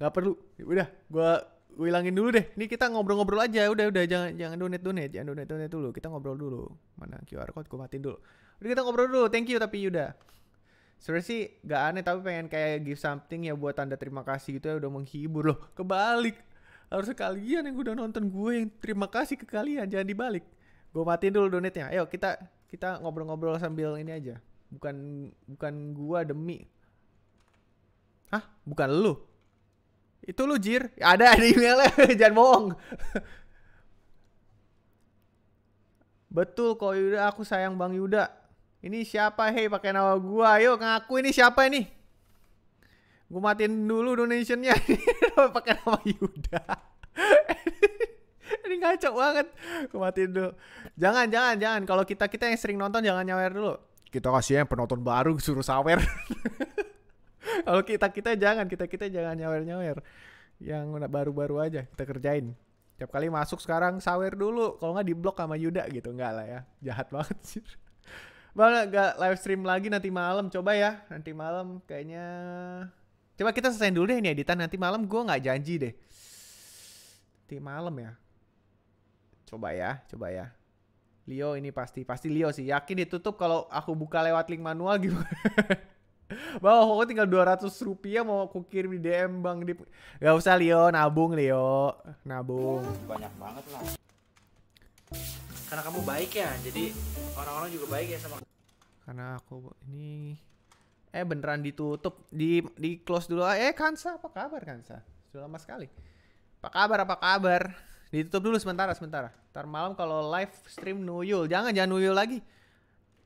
nggak perlu udah gue gue hilangin dulu deh ini kita ngobrol-ngobrol aja udah udah jangan jangan donate donate jangan donate donate dulu kita ngobrol dulu mana QR code gue matiin dulu udah kita ngobrol dulu thank you tapi Yuda Sebenernya sih gak aneh tapi pengen kayak give something ya buat tanda terima kasih gitu ya udah menghibur loh kebalik harusnya kalian yang udah nonton gue yang terima kasih ke kalian jangan dibalik gue matiin dulu donatnya ayo kita kita ngobrol-ngobrol sambil ini aja bukan bukan gua demi Hah? Bukan lu? Itu lu jir? ada ada emailnya, jangan bohong. Betul kok Yuda, aku sayang Bang Yuda. Ini siapa hei pakai nama gua? Ayo ngaku ini siapa ini? Gua matiin dulu donationnya pakai nama Yuda. ini ngaco banget. Gue dulu. Jangan, jangan, jangan. Kalau kita kita yang sering nonton jangan nyawer dulu. Kita kasih yang penonton baru suruh sawer. Kalau kita kita jangan, kita kita jangan nyawer nyawer. Yang baru-baru aja kita kerjain. Tiap kali masuk sekarang sawer dulu. Kalau nggak diblok sama Yuda gitu, nggak lah ya. Jahat banget sih. Bang, nggak live stream lagi nanti malam. Coba ya, nanti malam kayaknya. Coba kita selesaiin dulu deh ini editan. Nanti malam gue nggak janji deh. Nanti malam ya. Coba ya, coba ya. Leo ini pasti, pasti Leo sih. Yakin ditutup kalau aku buka lewat link manual gitu. Bawa aku tinggal 200 rupiah mau aku kirim di DM Bang Dip. Gak usah Leo, nabung Leo. Nabung. Banyak banget lah. Karena kamu baik ya, jadi orang-orang juga baik ya sama Karena aku ini eh beneran ditutup di di close dulu eh Kansa apa kabar Kansa sudah lama sekali apa kabar apa kabar Ditutup dulu sementara, sementara. Ntar malam kalau live stream nuyul, jangan jangan nuyul lagi.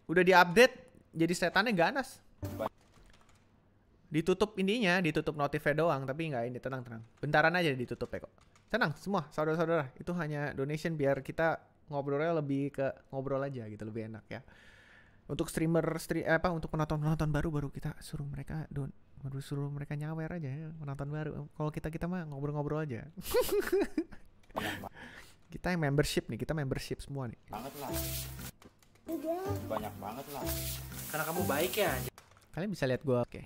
Udah diupdate, jadi setannya ganas. Ditutup ininya, ditutup notifnya doang, tapi nggak ini tenang tenang. Bentaran aja ditutup ya kok. Tenang semua saudara-saudara, itu hanya donation biar kita ngobrolnya lebih ke ngobrol aja gitu lebih enak ya. Untuk streamer stri eh, apa untuk penonton-penonton baru baru kita suruh mereka don baru suruh mereka nyawer aja ya, penonton baru. Kalau kita kita mah ngobrol-ngobrol aja. kita yang membership nih, kita membership semua nih. Banget lah. Banyak banget lah. Karena kamu baik ya. Kalian bisa lihat gue, oke. Okay.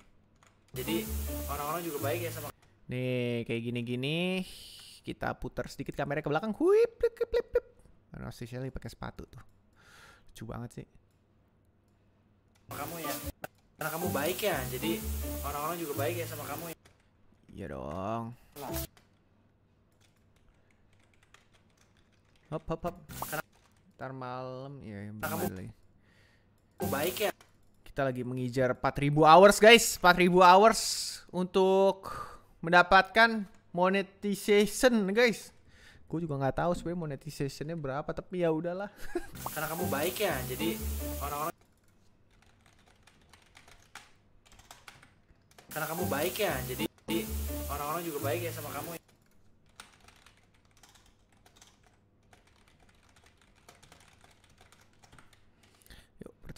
Jadi orang-orang juga baik ya sama. Nih kayak gini-gini, kita putar sedikit kamera ke belakang. Huip, plip, plip, plip. Karena pakai sepatu tuh. Lucu banget sih. Kamu ya. Karena kamu baik ya, jadi orang-orang juga baik ya sama kamu ya. Iya dong. Lah. Hop hop hop. Karena Ntar malam iya, ya kembali. kamu baik ya. Kita lagi mengejar 4000 hours guys, 4000 hours untuk mendapatkan monetization guys. Gue juga nggak tahu sebenarnya monetizationnya berapa, tapi ya udahlah. Karena kamu baik ya, jadi orang-orang Karena kamu baik ya, jadi orang-orang juga baik ya sama kamu. Ya.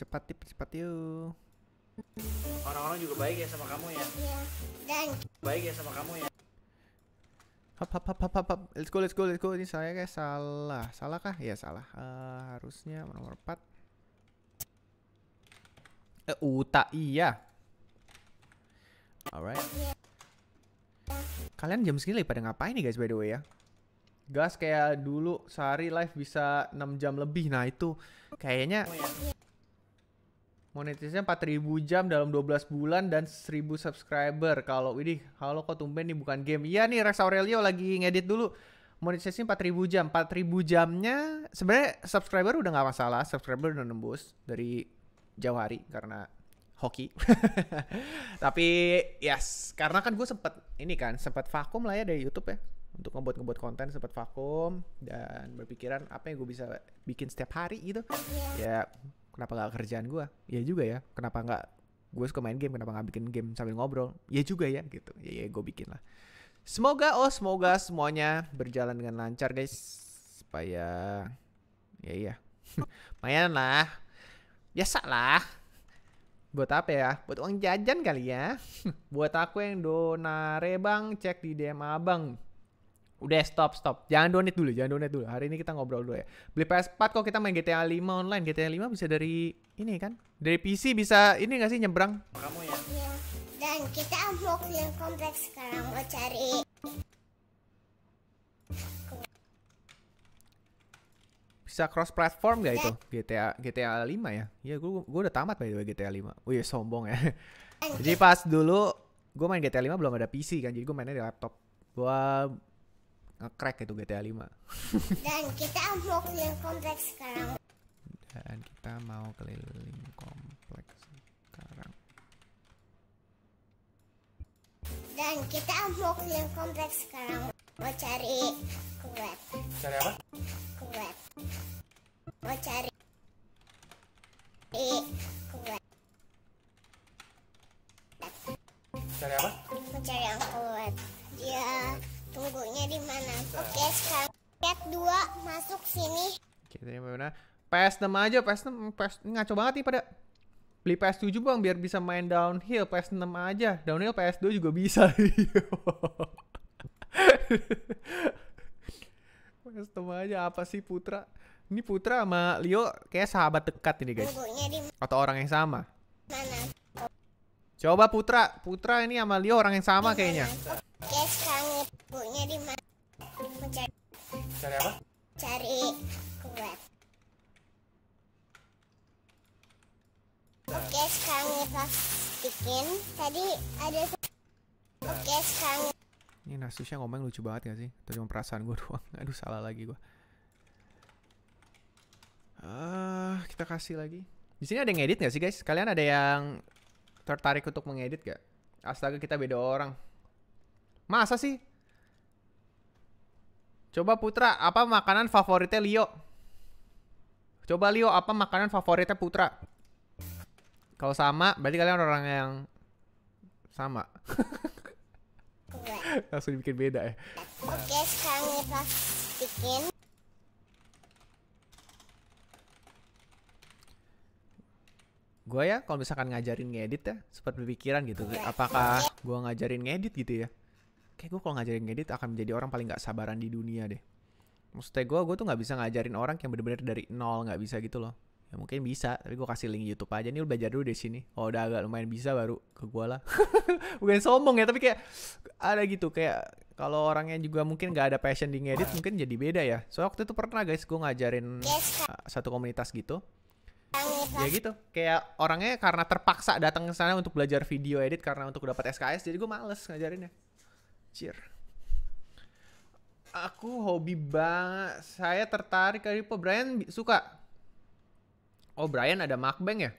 percepat tip percepat yuk orang-orang juga baik ya sama kamu ya iya, dan baik ya sama kamu ya hop hop hop hop hop, hop. let's go let's go let's go ini saya kayak salah iya, salah kah eh, ya salah uh, harusnya nomor 4 eh uta iya alright kalian jam segini lagi pada ngapain nih guys by the way ya gas kayak dulu sehari live bisa 6 jam lebih nah itu kayaknya iya. Monetisnya 4000 jam dalam 12 bulan dan 1000 subscriber. Kalau ini, kalau kok tumben nih bukan game. Iya nih Rex Aurelio lagi ngedit dulu. Monetisasi 4000 jam. 4000 jamnya sebenarnya subscriber udah nggak masalah, subscriber udah nembus dari jauh hari karena hoki. Tapi yes, karena kan gue sempet ini kan sempat vakum lah ya dari YouTube ya untuk ngebuat-ngebuat konten sempat vakum dan berpikiran apa yang gue bisa bikin setiap hari gitu. Ya, kenapa nggak kerjaan gue ya juga ya kenapa nggak gue suka main game kenapa nggak bikin game sambil ngobrol ya juga ya gitu ya, ya gue bikin lah semoga oh semoga semuanya berjalan dengan lancar guys supaya ya iya lumayan lah biasa lah buat apa ya buat uang jajan kali ya buat aku yang donare bang cek di DM abang Udah stop stop. Jangan donate dulu, jangan donate dulu. Hari ini kita ngobrol dulu ya. Beli PS4 kok kita main GTA 5 online. GTA 5 bisa dari ini kan? Dari PC bisa ini gak sih nyebrang? Kamu ya. Iya. Dan kita mau ke kompleks sekarang mau cari bisa cross platform gak itu GTA GTA 5 ya? Ya gue gue udah tamat by the way GTA 5. Oh iya sombong ya. jadi pas dulu gue main GTA 5 belum ada PC kan jadi gue mainnya di laptop. Gua ngecrack itu GTA 5 dan kita mau keliling kompleks sekarang dan kita mau keliling kompleks sekarang dan kita mau keliling kompleks sekarang mau cari kuat cari apa kuat mau cari aja, PS6, PS ngaco banget nih pada beli PS7 bang biar bisa main downhill PS6 aja downhill PS2 juga bisa PS6 aja apa sih Putra ini Putra sama Leo kayak sahabat dekat ini guys atau orang yang sama coba Putra Putra ini sama Leo orang yang sama kayaknya cari apa cari kuat Oke, sekarang kita bikin. Tadi ada Oke, sekarang ini Nasusnya ngomong lucu banget gak sih? Itu cuma perasaan gue doang? Aduh, salah lagi gue. Ah, uh, kita kasih lagi. Di sini ada yang edit gak sih guys? Kalian ada yang tertarik untuk mengedit gak? Astaga kita beda orang. Masa sih? Coba Putra, apa makanan favoritnya Leo? Coba Leo, apa makanan favoritnya Putra? Kalau sama, berarti kalian orang yang sama. Langsung dibikin beda ya. Oke, sekarang kita bikin. Gue ya, kalau misalkan ngajarin ngedit ya, sempat berpikiran gitu. Apakah gue ngajarin ngedit gitu ya? Kayak gue kalau ngajarin ngedit akan menjadi orang paling gak sabaran di dunia deh. Maksudnya gue, gue tuh gak bisa ngajarin orang yang bener-bener dari nol gak bisa gitu loh ya mungkin bisa tapi gue kasih link YouTube aja nih lu belajar dulu di sini oh udah agak lumayan bisa baru ke gue lah bukan sombong ya tapi kayak ada gitu kayak kalau orangnya juga mungkin gak ada passion di ngedit iya. mungkin jadi beda ya so waktu itu pernah guys gue ngajarin uh, satu komunitas gitu ya gitu kayak orangnya karena terpaksa datang ke sana untuk belajar video edit karena untuk dapat SKS jadi gue males ngajarinnya cheer aku hobi banget saya tertarik dari Brian suka Oh Brian ada mukbang ya?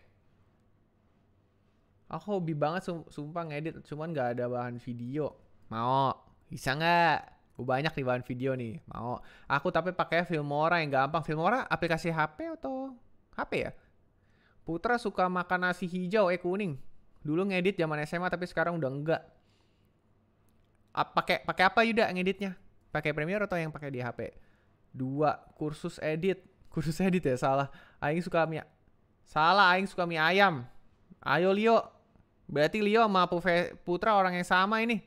Aku hobi banget sumpah ngedit, cuman gak ada bahan video. Mau? Bisa nggak? Gue oh, banyak nih bahan video nih. Mau? Aku tapi pakai Filmora yang gampang. Filmora aplikasi HP atau HP ya? Putra suka makan nasi hijau eh kuning. Dulu ngedit zaman SMA tapi sekarang udah enggak. Pakai pakai apa Yuda ngeditnya? Pakai Premiere atau yang pakai di HP? Dua kursus edit. Kursus edit ya salah Aing suka mie. Salah, Aing suka mie ayam. Ayo Lio. Berarti Lio sama Putra orang yang sama ini.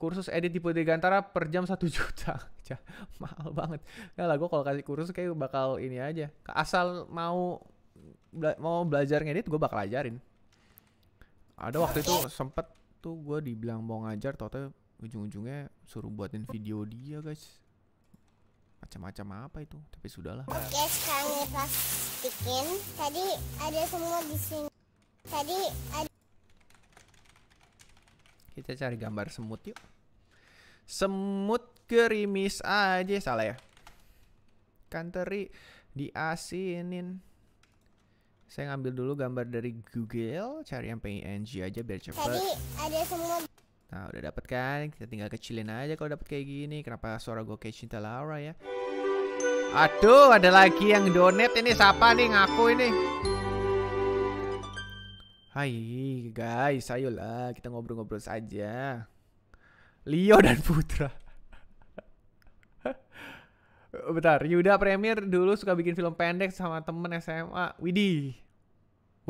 Kursus edit di Putri Gantara per jam 1 juta. Mahal banget. Ya lah gue kalau kasih kursus kayak bakal ini aja. Asal mau bela mau belajar ngedit gue bakal ajarin. Ada waktu itu sempet tuh gue dibilang mau ngajar, total ujung-ujungnya suruh buatin video dia guys macam-macam apa itu tapi sudahlah oke sekarang kita bikin tadi ada semua di sini tadi ada kita cari gambar semut yuk semut gerimis aja salah ya kan teri diasinin saya ngambil dulu gambar dari Google cari yang PNG aja biar cepet. tadi ada semua Nah udah dapet kan, kita tinggal kecilin aja kalau dapet kayak gini. Kenapa suara gue kayak Cinta Laura ya? Aduh, ada lagi yang donate ini siapa nih ngaku ini? Hai guys, ayolah kita ngobrol-ngobrol saja. Leo dan Putra. Bentar, Yuda Premier dulu suka bikin film pendek sama temen SMA. Widih,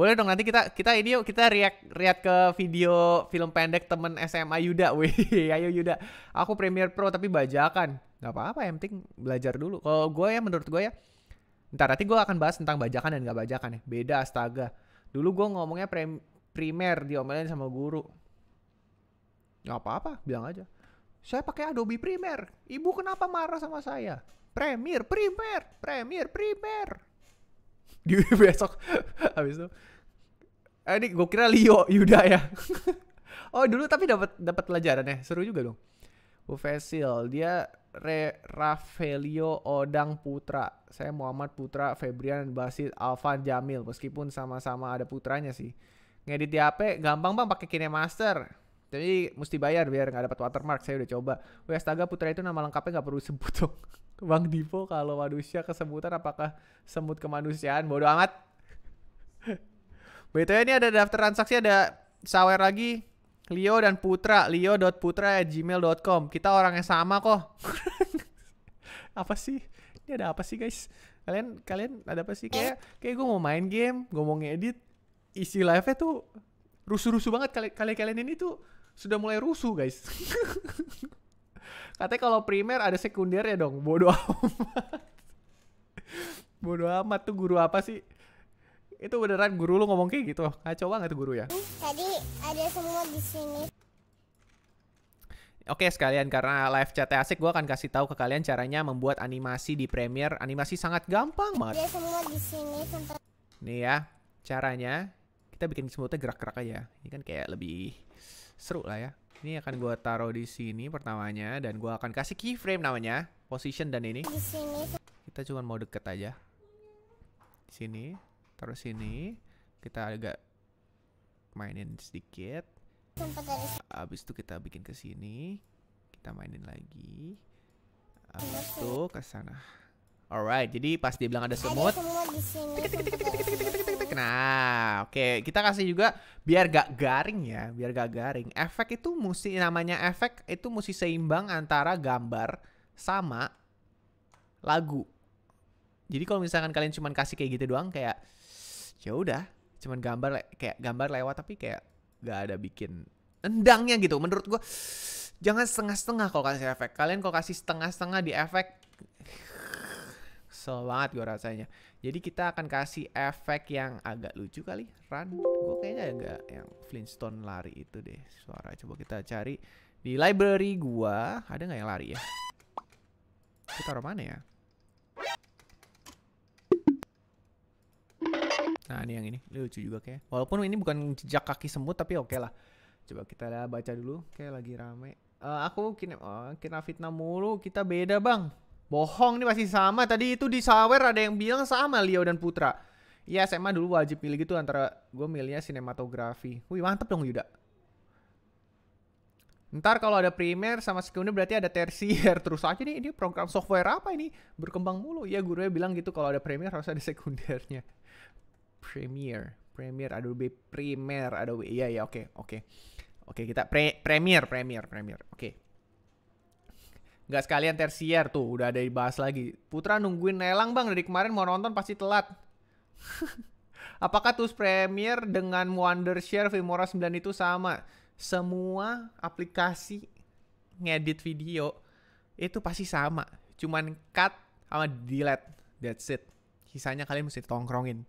boleh dong nanti kita kita ini yuk kita react react ke video film pendek temen SMA Yuda. Wih, ayo Yuda. Aku Premier Pro tapi bajakan. nggak apa-apa yang penting belajar dulu. Kalau gue ya menurut gue ya Ntar nanti gue akan bahas tentang bajakan dan nggak bajakan ya. Beda astaga. Dulu gue ngomongnya prem primer diomelin sama guru. nggak apa-apa, bilang aja. Saya pakai Adobe Premiere. Ibu kenapa marah sama saya? Premier, Premier, Premier, Premier. Di besok habis itu Eh, ini gue kira Leo Yuda ya. oh dulu tapi dapat dapat pelajaran ya, seru juga dong. Bufesil, dia Re Rafaelio Odang Putra. Saya Muhammad Putra, Febrian Basit Alvan Jamil. Meskipun sama-sama ada putranya sih. Ngedit di HP gampang bang pakai KineMaster. Jadi mesti bayar biar nggak dapat watermark. Saya udah coba. Wih astaga Putra itu nama lengkapnya nggak perlu sebut dong. Bang Dipo kalau manusia kesemutan apakah semut kemanusiaan? Bodoh amat. BTW ini ada daftar transaksi ada sawer lagi Leo dan Putra, Putra gmail com Kita orangnya sama kok. apa sih? Ini ada apa sih, guys? Kalian kalian ada apa sih? Kayak kayak gue mau main game, gue mau ngedit. Isi live-nya tuh rusuh-rusuh banget kali kalian kalian ini tuh sudah mulai rusuh, guys. Katanya kalau primer ada sekunder ya dong. Bodoh amat. Bodoh amat tuh guru apa sih? Itu beneran guru lu ngomong kayak gitu. Kacau banget guru ya. Tadi ada semua di sini. Oke sekalian karena live chat asik, gue akan kasih tahu ke kalian caranya membuat animasi di Premiere. Animasi sangat gampang banget. Ada semua di sini. Nih ya, caranya kita bikin semutnya gerak-gerak aja. Ini kan kayak lebih seru lah ya. Ini akan gue taruh di sini pertamanya dan gue akan kasih keyframe namanya, position dan ini. Di sini. Kita cuma mau deket aja. Di sini taruh sini kita agak mainin sedikit habis itu kita bikin ke sini kita mainin lagi habis itu ke sana alright jadi pas dia bilang ada semut nah oke okay. kita kasih juga biar gak garing ya biar gak garing efek itu mesti namanya efek itu mesti seimbang antara gambar sama lagu jadi kalau misalkan kalian cuma kasih kayak gitu doang kayak ya udah cuman gambar kayak gambar lewat tapi kayak gak ada bikin endangnya gitu menurut gue jangan setengah-setengah kalau kasih efek kalian kalau kasih setengah-setengah di efek kesel banget gue rasanya jadi kita akan kasih efek yang agak lucu kali run gue kayaknya agak yang Flintstone lari itu deh suara coba kita cari di library gua ada nggak yang lari ya kita taruh mana ya Nah ini yang ini, lucu juga kayak. Walaupun ini bukan jejak kaki semut tapi oke okay lah. Coba kita baca dulu, kayak lagi rame. Uh, aku kena, uh, kena fitnah mulu, kita beda bang. Bohong nih masih sama, tadi itu di Sawer ada yang bilang sama Leo dan Putra. Iya mah dulu wajib pilih gitu antara gue milihnya sinematografi. Wih mantep dong Yuda. Ntar kalau ada primer sama sekunder berarti ada tersier. Terus aja nih, ini program software apa ini? Berkembang mulu. Ya gurunya bilang gitu kalau ada primer harus ada sekundernya. Premiere, Premiere Adobe Premiere Adobe. Iya ya, oke, okay, oke. Okay. Oke, okay, kita pre Premiere, Premiere, Premiere. Oke. Okay. Nggak sekalian tersier tuh, udah ada dibahas lagi. Putra nungguin Nelang bang dari kemarin mau nonton pasti telat. Apakah Tools Premiere dengan Wondershare Filmora 9 itu sama? Semua aplikasi ngedit video itu pasti sama. Cuman cut sama delete. That's it. Sisanya kalian mesti tongkrongin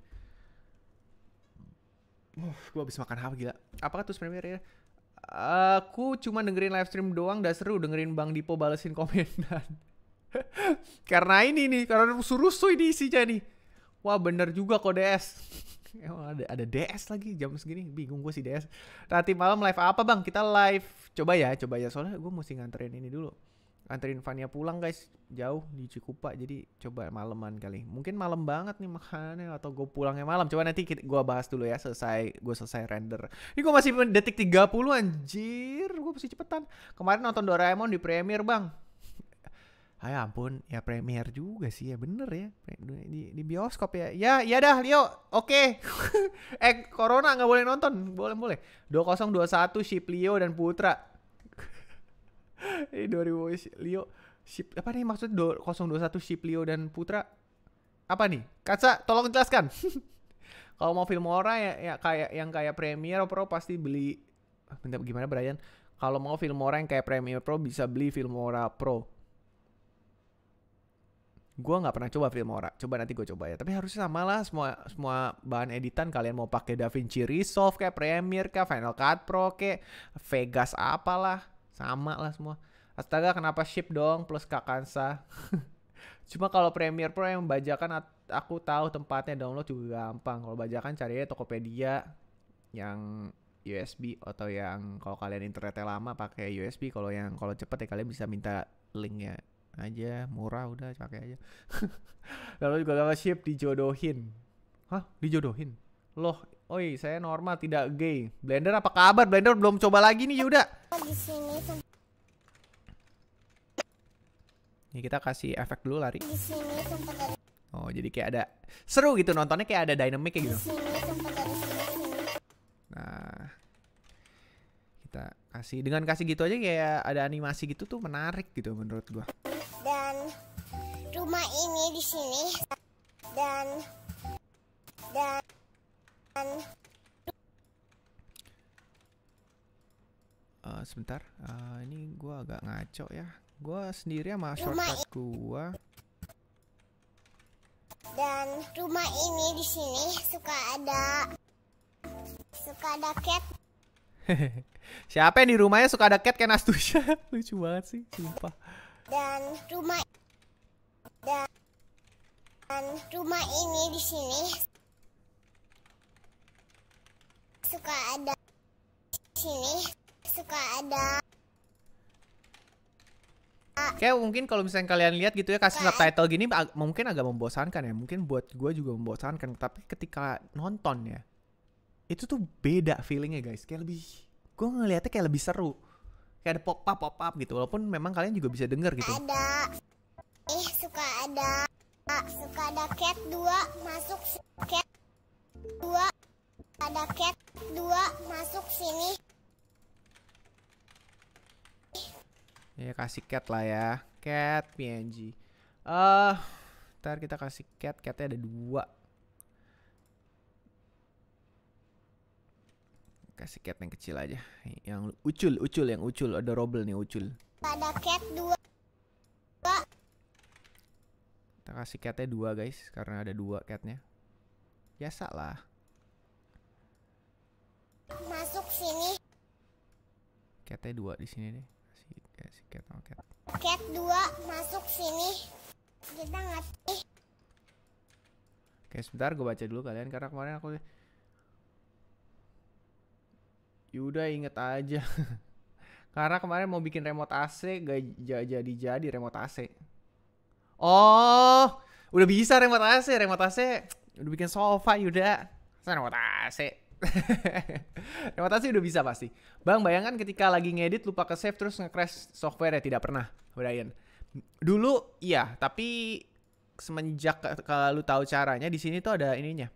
uh, gue habis makan apa gila. Apakah tuh premier ya? Aku cuma dengerin live stream doang, dah seru dengerin Bang Dipo balesin komentar. karena ini nih, karena suruh suy ini isinya jadi, Wah bener juga kok DS. Emang ada, ada DS lagi jam segini, bingung gue sih DS. Nanti malam live apa bang? Kita live, coba ya, coba ya. Soalnya gue mesti nganterin ini dulu anterin Vania pulang guys jauh di Cikupa jadi coba maleman kali mungkin malam banget nih makanannya atau gue pulangnya malam coba nanti kita, gue bahas dulu ya selesai gue selesai render ini gue masih detik 30 anjir gue masih cepetan kemarin nonton Doraemon di Premiere bang Hai ampun, ya premier juga sih ya bener ya di, di bioskop ya. Ya, ya dah Leo, oke. Okay. eh Corona nggak boleh nonton, boleh boleh. 2021 Ship Leo dan Putra Ini 2000 Leo Ship apa nih maksud 021 Ship Leo dan Putra? Apa nih? Kaca, tolong jelaskan. Kalau mau film ya, ya kayak yang kayak Premier Pro pasti beli bentar gimana Brian? Kalau mau film yang kayak Premier Pro bisa beli Filmora Pro. Gue nggak pernah coba Filmora. Coba nanti gue coba ya. Tapi harusnya sama lah semua semua bahan editan kalian mau pakai DaVinci Resolve kayak Premiere kayak Final Cut Pro kayak Vegas apalah sama lah semua. Astaga kenapa ship dong plus Kakansa. Cuma kalau premier Pro yang bajakan aku tahu tempatnya download juga gampang. Kalau bajakan carinya Tokopedia yang USB atau yang kalau kalian internetnya lama pakai USB kalau yang kalau cepet ya kalian bisa minta linknya aja murah udah pakai aja lalu juga kalau ship dijodohin hah dijodohin loh Oi, saya normal, tidak gay. Blender apa kabar? Blender belum coba lagi nih, Yuda. Ini kita kasih efek dulu lari. Oh, jadi kayak ada seru gitu nontonnya kayak ada dynamic kayak gitu. Nah, kita kasih dengan kasih gitu aja kayak ada animasi gitu tuh menarik gitu menurut gua. Dan rumah ini di sini dan dan Uh, sebentar, uh, ini gue agak ngaco ya. gue sendiri sama shortcut gua. Dan rumah ini di sini suka ada suka ada cat. Siapa yang di rumahnya suka ada cat kayak Nastusha? Lucu banget sih, sumpah. Dan rumah dan, dan rumah ini di sini suka ada sini suka ada Kayak mungkin kalau misalnya kalian lihat gitu ya kasih subtitle gini ag mungkin agak membosankan ya. Mungkin buat gue juga membosankan. Tapi ketika nonton ya, itu tuh beda feelingnya guys. Kayak lebih, gue ngelihatnya kayak lebih seru. Kayak ada pop up pop up gitu. Walaupun memang kalian juga bisa denger gitu. Ada, eh suka ada, suka ada cat dua masuk cat dua ada cat dua masuk sini. Ya kasih cat lah ya. Cat PNG. Eh, ah, uh, ntar kita kasih cat, catnya ada dua. Kasih cat yang kecil aja. Yang ucul, ucul yang ucul, Ada robel nih ucul. Ada cat dua. dua. Kita kasih catnya dua guys, karena ada dua catnya. Biasa lah. Masuk sini. Cat dua di sini deh. Si, eh, si cat sama cat. Cat dua masuk sini. Kita ngerti. Oke sebentar gue baca dulu kalian karena kemarin aku yaudah inget aja Karena kemarin mau bikin remote AC gak jadi-jadi remote AC Oh udah bisa remote AC remote AC udah bikin sofa Yuda remote AC sih udah bisa pasti. Bang, bayangkan ketika lagi ngedit lupa ke save terus nge-crash software ya tidak pernah, Brian. Dulu iya, tapi semenjak kalau lu tahu caranya di sini tuh ada ininya.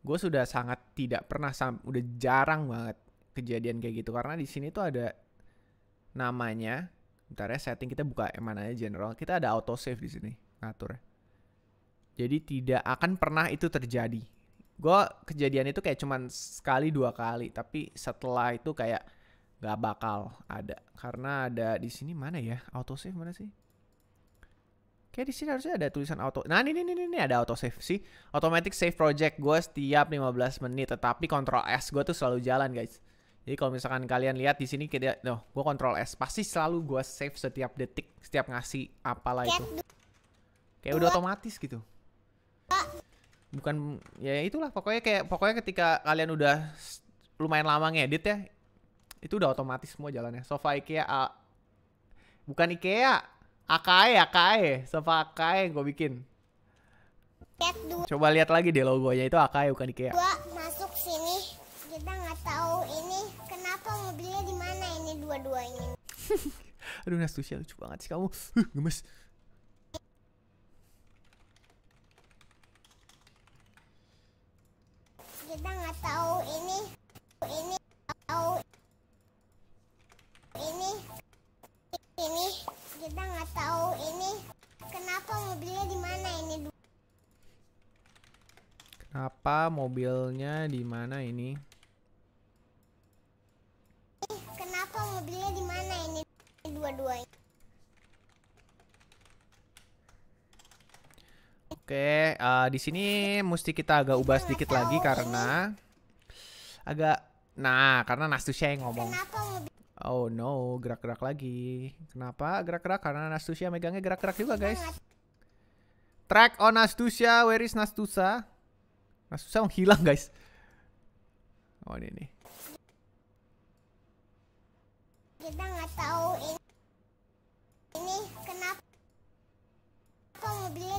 Gue sudah sangat tidak pernah udah jarang banget kejadian kayak gitu karena di sini tuh ada namanya bentar ya setting kita buka yang mana aja general kita ada auto save di sini ngatur jadi tidak akan pernah itu terjadi gue kejadian itu kayak cuman sekali dua kali tapi setelah itu kayak gak bakal ada karena ada di sini mana ya auto save mana sih Kayak di sini harusnya ada tulisan auto. Nah, ini ini ini, ini ada auto save sih. Automatic save project gue setiap 15 menit, tetapi kontrol S gue tuh selalu jalan, guys. Jadi kalau misalkan kalian lihat di sini kayak no, gue kontrol S pasti selalu gue save setiap detik, setiap ngasih apalah itu. Kayak udah otomatis gitu bukan ya itulah pokoknya kayak pokoknya ketika kalian udah lumayan lama ngedit ya itu udah otomatis semua jalannya sofa IKEA A, bukan IKEA AKE AKE sofa AKE gue bikin coba lihat lagi deh logonya itu AKE bukan IKEA dua masuk sini kita nggak tahu ini kenapa mobilnya di mana ini dua-duanya aduh Nastusia lucu banget sih kamu gemes kita nggak tahu ini ini tahu ini ini kita nggak tahu ini kenapa mobilnya di mana ini kenapa mobilnya di mana ini kenapa mobilnya di mana ini dua-duanya Oke, uh, di sini mesti kita agak ubah sedikit lagi karena agak nah karena Nastusia yang ngomong. Oh no, gerak-gerak lagi. Kenapa gerak-gerak? Karena Nastusia megangnya gerak-gerak juga, guys. Track on oh, Nastusia, where is Nastusa? Nastusa hilang, guys. Oh, ini nih. Kita nggak tahu ini, ini kenapa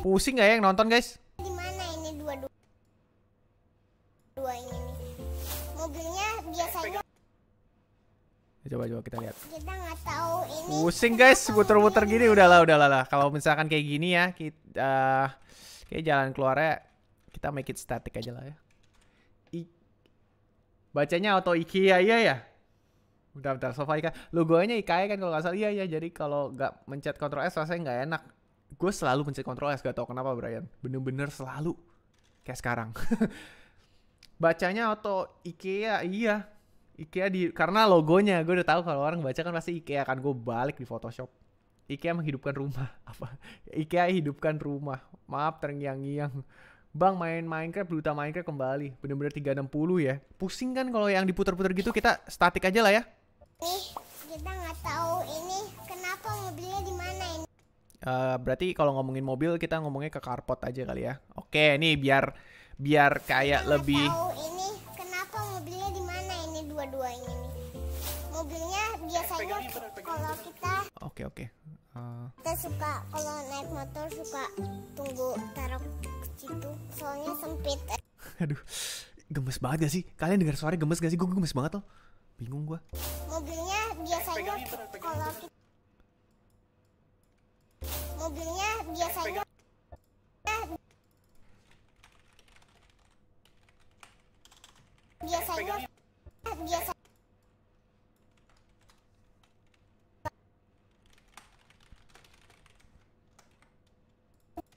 Pusing gak ya yang nonton guys? Di mana ini dua dua? Dua ini nih. Mobilnya biasanya ya, coba coba kita lihat kita nggak tahu ini pusing guys muter-muter gini udahlah udahlah lah kalau misalkan kayak gini ya kita uh, eh, kayak jalan keluarnya kita make it static aja lah ya I bacanya auto IKEA iya ya bentar bentar sofa IKEA logonya IKEA kan kalau nggak salah iya ya jadi kalau nggak mencet Ctrl S rasanya nggak enak gue selalu pencet kontrol S gak tau kenapa Brian bener-bener selalu kayak sekarang bacanya atau IKEA iya IKEA di karena logonya gue udah tahu kalau orang baca kan pasti IKEA kan gue balik di Photoshop IKEA menghidupkan rumah apa IKEA hidupkan rumah maaf terngiang-ngiang Bang main Minecraft, Bluta Minecraft kembali. Bener-bener 360 ya. Pusing kan kalau yang diputer-puter gitu kita statik aja lah ya. Nih, eh, kita nggak tahu ini kenapa mobilnya di mana ini. Eh, berarti kalau ngomongin mobil kita ngomongnya ke carport aja kali ya. Oke, ini biar biar kayak lebih tahu ini kenapa mobilnya di mana ini dua-duanya nih. Mobilnya biasanya kalau kita Oke, oke. Uh... Kita suka kalau naik motor suka tunggu taruh ke situ soalnya sempit. Aduh. Gemes banget gak sih? Kalian dengar suara gemes gak sih? Gue gemes banget loh. Bingung gue. Mobilnya biasanya kalau kita mobilnya biasanya biasanya biasa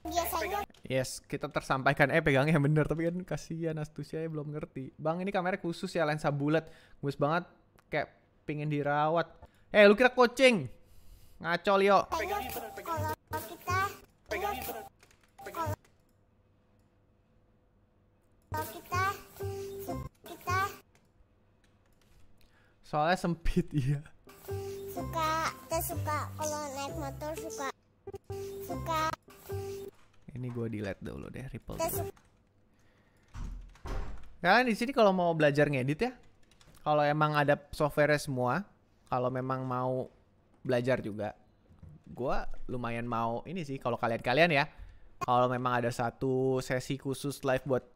biasanya Yes, kita tersampaikan. Eh, pegangnya yang bener. Tapi kan kasihan ya, belum ngerti. Bang, ini kamera khusus ya, lensa bulat. Bagus banget. Kayak pingin dirawat. Eh, lu kira kucing? Ngaco, Lio. Pegangnya Soalnya sempit iya. Suka, kita suka kalau naik motor suka suka. Ini gue delete dulu deh ripple. Kalian di sini kalau mau belajar ngedit ya, kalau emang ada software semua, kalau memang mau belajar juga, gue lumayan mau ini sih kalau kalian-kalian ya, kalau memang ada satu sesi khusus live buat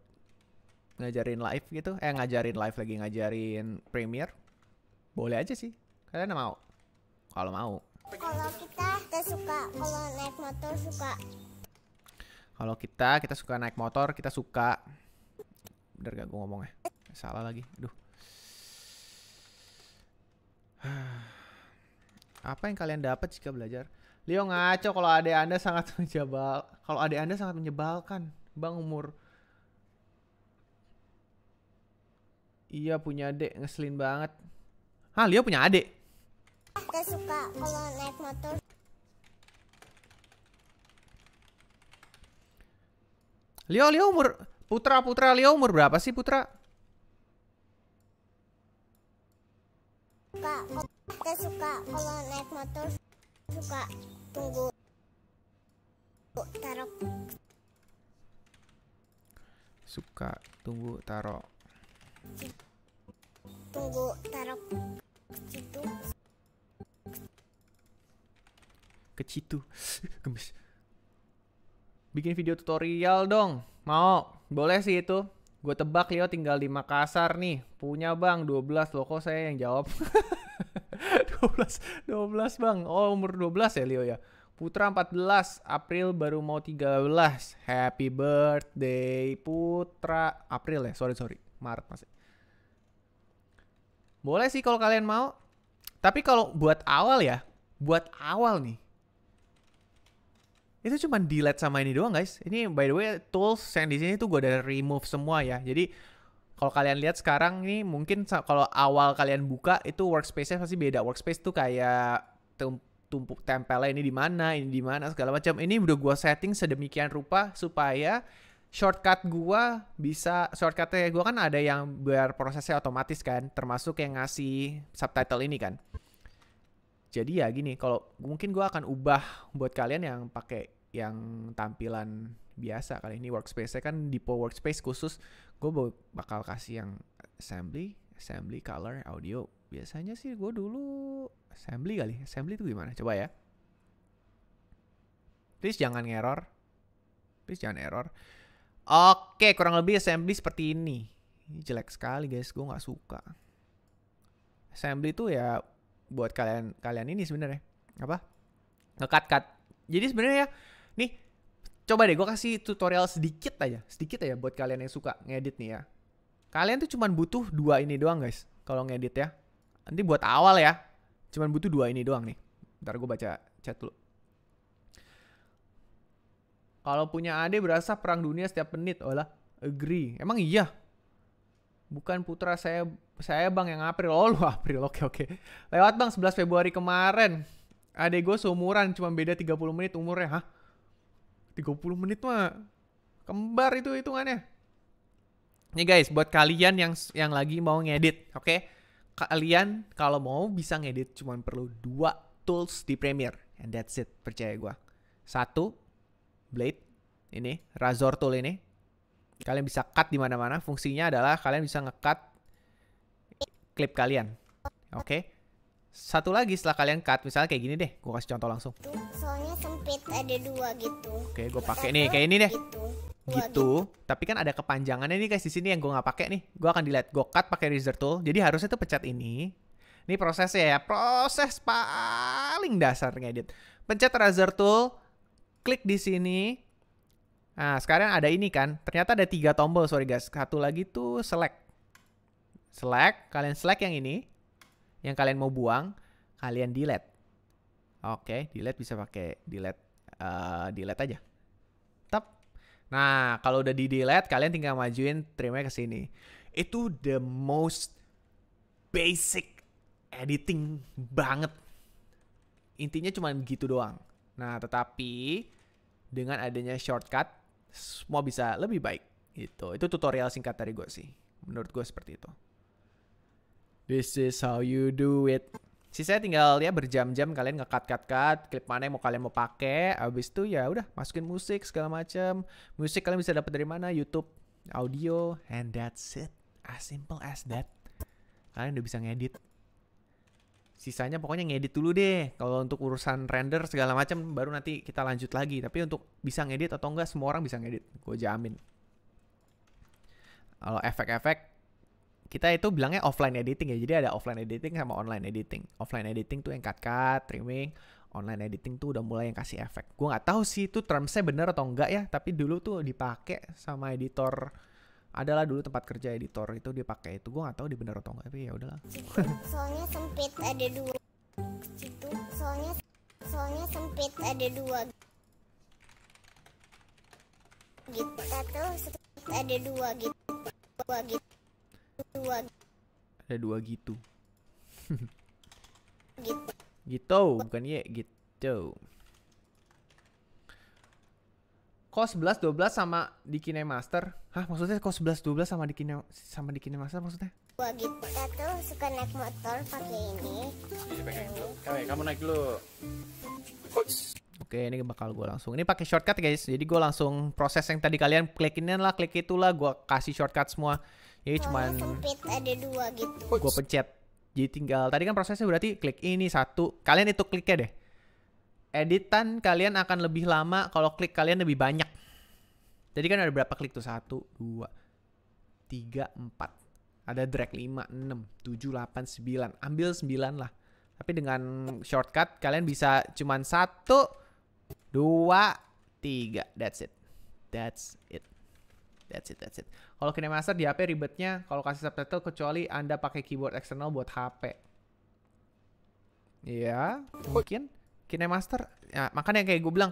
ngajarin live gitu eh ngajarin live lagi ngajarin Premiere boleh aja sih. Kalian mau? Kalau mau. Kalau kita, kita suka. Kalau naik motor suka. Kalau kita, kita suka naik motor, kita suka. Bener gak gue ngomongnya? Salah lagi. Aduh. Apa yang kalian dapat jika belajar? Leo ngaco kalau adik Anda sangat menjebal. Kalau adik Anda sangat menyebalkan. Bang umur Iya punya dek ngeselin banget. Hah, Leo punya adik? Aku suka kalau naik motor. Leo, Leo umur... Putra, Putra, Leo umur berapa sih, Putra? Suka, suka kalau naik motor. Suka tunggu. Taruh. Suka tunggu taruh. Tunggu taruh. Kecitu. Kecitu. Gemes. Bikin video tutorial dong. Mau? Boleh sih itu. Gue tebak Leo tinggal di Makassar nih. Punya bang 12 loh kok saya yang jawab. 12 12 bang. Oh umur 12 ya Leo ya. Putra 14 April baru mau 13. Happy birthday Putra April ya. Sorry sorry. Maret masih. Boleh sih kalau kalian mau. Tapi kalau buat awal ya, buat awal nih. Itu cuma delete sama ini doang guys. Ini by the way tools yang di sini tuh gue udah remove semua ya. Jadi kalau kalian lihat sekarang nih mungkin kalau awal kalian buka itu workspace-nya pasti beda. Workspace tuh kayak tumpuk tempelnya ini di mana, ini di mana segala macam. Ini udah gue setting sedemikian rupa supaya shortcut gua bisa shortcutnya gua kan ada yang biar prosesnya otomatis kan termasuk yang ngasih subtitle ini kan jadi ya gini kalau mungkin gua akan ubah buat kalian yang pakai yang tampilan biasa kali ini workspace saya kan di power workspace khusus gue bakal kasih yang assembly assembly color audio biasanya sih gue dulu assembly kali assembly itu gimana coba ya please jangan error please jangan error Oke, kurang lebih assembly seperti ini. Ini jelek sekali guys, gue gak suka. Assembly itu ya buat kalian kalian ini sebenarnya apa? Ngekat-kat. Jadi sebenarnya ya, nih coba deh gue kasih tutorial sedikit aja, sedikit aja buat kalian yang suka ngedit nih ya. Kalian tuh cuman butuh dua ini doang guys, kalau ngedit ya. Nanti buat awal ya, cuman butuh dua ini doang nih. Ntar gue baca chat dulu. Kalau punya adik berasa perang dunia setiap menit. Olah, agree. Emang iya? Bukan putra saya saya bang yang April. Oh lu April, oke oke. Lewat bang 11 Februari kemarin. Adek gue seumuran, cuma beda 30 menit umurnya. Hah? 30 menit mah kembar itu hitungannya. Nih guys, buat kalian yang yang lagi mau ngedit, oke? Okay? Kalian kalau mau bisa ngedit cuma perlu dua tools di Premiere and that's it, percaya gue. Satu, blade ini razor tool ini kalian bisa cut di mana-mana fungsinya adalah kalian bisa ngecut klip kalian oke okay? satu lagi setelah kalian cut misalnya kayak gini deh gue kasih contoh langsung soalnya sempit ada dua gitu oke okay, gue pakai nih kayak ini deh gitu. Gitu. gitu tapi kan ada kepanjangannya nih guys di sini yang gue nggak pakai nih gue akan dilihat gue cut pakai razor tool jadi harusnya tuh pecat ini ini prosesnya ya proses paling dasar ngedit pencet razor tool klik di sini. Nah, sekarang ada ini kan. Ternyata ada tiga tombol, sorry guys. Satu lagi tuh select. Select, kalian select yang ini. Yang kalian mau buang, kalian delete. Oke, delete bisa pakai delete uh, delete aja. Tap. Nah, kalau udah di delete, kalian tinggal majuin trimnya ke sini. Itu the most basic editing banget. Intinya cuma gitu doang. Nah, tetapi dengan adanya shortcut semua bisa lebih baik gitu. Itu tutorial singkat dari gue sih. Menurut gue seperti itu. This is how you do it. saya tinggal ya berjam-jam kalian ngekat cut cut klip mana yang mau kalian mau pakai. Abis itu ya udah masukin musik segala macam. Musik kalian bisa dapat dari mana? YouTube, audio, and that's it. As simple as that. Kalian udah bisa ngedit sisanya pokoknya ngedit dulu deh kalau untuk urusan render segala macam baru nanti kita lanjut lagi tapi untuk bisa ngedit atau enggak semua orang bisa ngedit gue jamin kalau efek-efek kita itu bilangnya offline editing ya jadi ada offline editing sama online editing offline editing tuh yang cut cut trimming online editing tuh udah mulai yang kasih efek gue nggak tahu sih itu termsnya bener atau enggak ya tapi dulu tuh dipakai sama editor adalah dulu tempat kerja editor itu dia pakai itu gue nggak tahu di benar atau enggak tapi ya udahlah soalnya sempit ada dua itu soalnya soalnya sempit ada dua gitu satu ada dua gitu dua gitu dua ada dua gitu gitu gitu bukan ya gitu Kok 11 12 sama di master, Hah, maksudnya kok 11 12 sama di Kine sama di master maksudnya? Gua gitu tuh suka naik motor pakai ini. Jadi pengen dulu, Kamu, kamu naik dulu. Oke, ini bakal gue langsung. Ini pakai shortcut guys. Jadi gue langsung proses yang tadi kalian klik ini lah, klik itulah. Gue kasih shortcut semua. Jadi oh, cuman sempit ada dua gitu. Gue pencet. Jadi tinggal. Tadi kan prosesnya berarti klik ini satu. Kalian itu kliknya deh editan kalian akan lebih lama kalau klik kalian lebih banyak. Jadi kan ada berapa klik tuh? Satu, dua, tiga, empat. Ada drag lima, enam, tujuh, delapan, sembilan. Ambil sembilan lah. Tapi dengan shortcut kalian bisa cuma satu, dua, tiga. That's it. That's it. That's it, that's it. Kalau KineMaster di HP ribetnya kalau kasih subtitle kecuali Anda pakai keyboard eksternal buat HP. Iya, mungkin. Kinemaster ya, makanya kayak gue bilang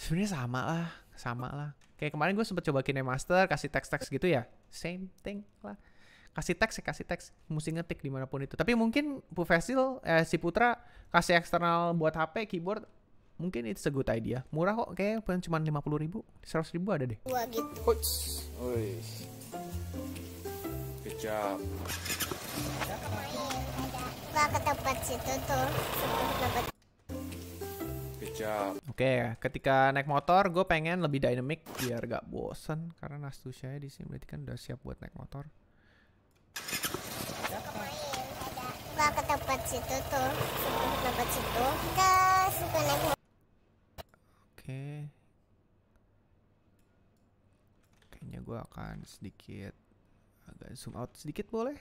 sebenarnya sama lah sama lah kayak kemarin gue sempet coba Kinemaster kasih teks-teks gitu ya same thing lah kasih teks ya kasih teks mesti ngetik dimanapun itu tapi mungkin Bu Fesil eh, si Putra kasih eksternal buat HP keyboard mungkin itu a good idea murah kok kayak cuma lima puluh ribu seratus ribu ada deh dua gitu kejap ke tempat situ tuh sebelum oke ketika naik motor gue pengen lebih dynamic biar gak bosen karena nastusya di sini berarti kan udah siap buat naik motor naik motor oke kayaknya gue akan sedikit agak zoom out sedikit boleh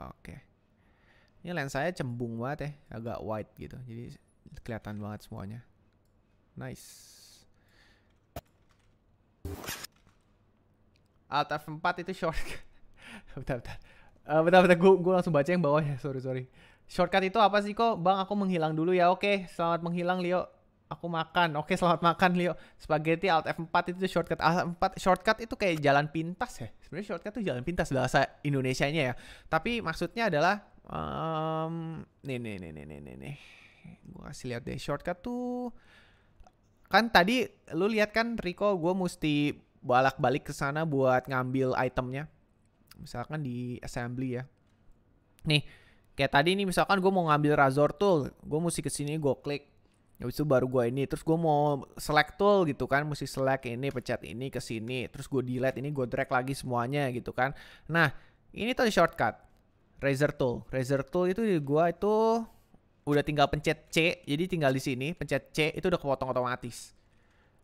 oke ini lensanya cembung banget ya agak wide gitu jadi kelihatan banget semuanya Nice. Alt F4 itu shortcut. bentar, bentar. Uh, bentar, bentar. Gue langsung baca yang bawah ya. Sorry, sorry. Shortcut itu apa sih kok? Bang, aku menghilang dulu ya. Oke, selamat menghilang, Leo. Aku makan. Oke, selamat makan, Leo. Spaghetti Alt F4 itu shortcut. Alt F4 shortcut itu kayak jalan pintas ya. Sebenarnya shortcut itu jalan pintas bahasa Indonesianya ya. Tapi maksudnya adalah um, nih nih nih nih nih nih. nih. Gue kasih lihat deh. Shortcut tuh kan tadi lu lihat kan Riko gue mesti balak-balik ke sana buat ngambil itemnya. Misalkan di assembly ya. Nih, kayak tadi nih misalkan gue mau ngambil razor tool, gue mesti ke sini gue klik. Habis itu baru gue ini, terus gue mau select tool gitu kan, mesti select ini, pecat ini ke sini, terus gue delete ini, gue drag lagi semuanya gitu kan. Nah, ini tadi shortcut. Razor tool. Razor tool itu di gue itu udah tinggal pencet C, jadi tinggal di sini pencet C itu udah kepotong otomatis.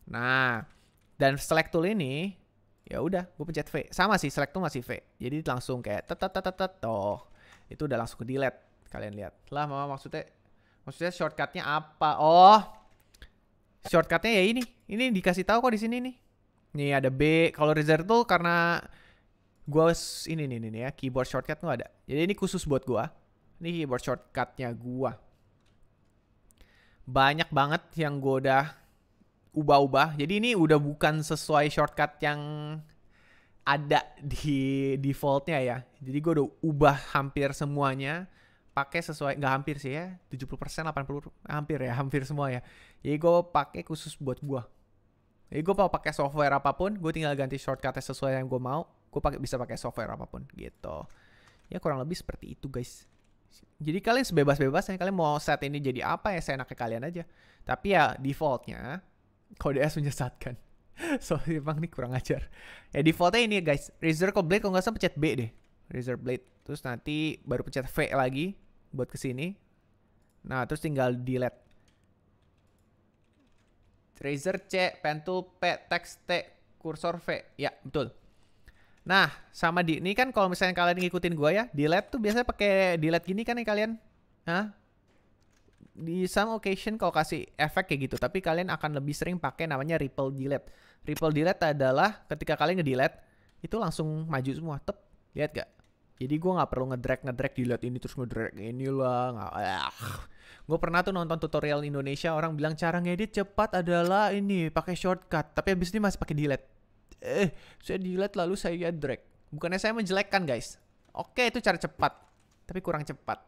Nah, dan select tool ini ya udah gue pencet V. Sama sih select tool masih V. Jadi langsung kayak tet tet tet toh. Itu udah langsung ke delete. Kalian lihat. Lah mama maksudnya maksudnya shortcutnya apa? Oh. Shortcutnya ya ini. Ini dikasih tahu kok di sini nih. Nih ada B. Kalau reserve tool karena gue ini nih, nih ya keyboard shortcut gue ada. Jadi ini khusus buat gue. Ini keyboard shortcutnya gua banyak banget yang gue udah ubah-ubah. Jadi ini udah bukan sesuai shortcut yang ada di defaultnya ya. Jadi gue udah ubah hampir semuanya pakai sesuai nggak hampir sih ya 70% 80 hampir ya hampir semua ya jadi gue pakai khusus buat gue jadi gue mau pakai software apapun gue tinggal ganti shortcutnya sesuai yang gue mau gue pakai bisa pakai software apapun gitu ya kurang lebih seperti itu guys jadi kalian sebebas-bebasnya, kalian mau set ini jadi apa ya saya seenaknya kalian aja. Tapi ya defaultnya kode S menyesatkan. so emang nih kurang ajar. Ya defaultnya ini guys, reserve kalau Blade kalau nggak salah pencet B deh. Reserve Blade. Terus nanti baru pencet V lagi buat kesini. Nah terus tinggal delete. Razor C, pentul P, text T, kursor V. Ya betul. Nah, sama di ini kan kalau misalnya kalian ngikutin gua ya, delete tuh biasanya pakai delete gini kan ya kalian. Hah? Di some occasion kalau kasih efek kayak gitu, tapi kalian akan lebih sering pakai namanya ripple delete. Ripple delete adalah ketika kalian ngedelete itu langsung maju semua, tep. Lihat gak? Jadi gua nggak perlu ngedrag ngedrag delete ini terus ngedrag ini lah. Nggak, ah. Gue pernah tuh nonton tutorial Indonesia orang bilang cara ngedit cepat adalah ini pakai shortcut, tapi abis ini masih pakai delete eh saya delete lalu saya drag. Bukannya saya menjelekkan guys. Oke itu cara cepat, tapi kurang cepat.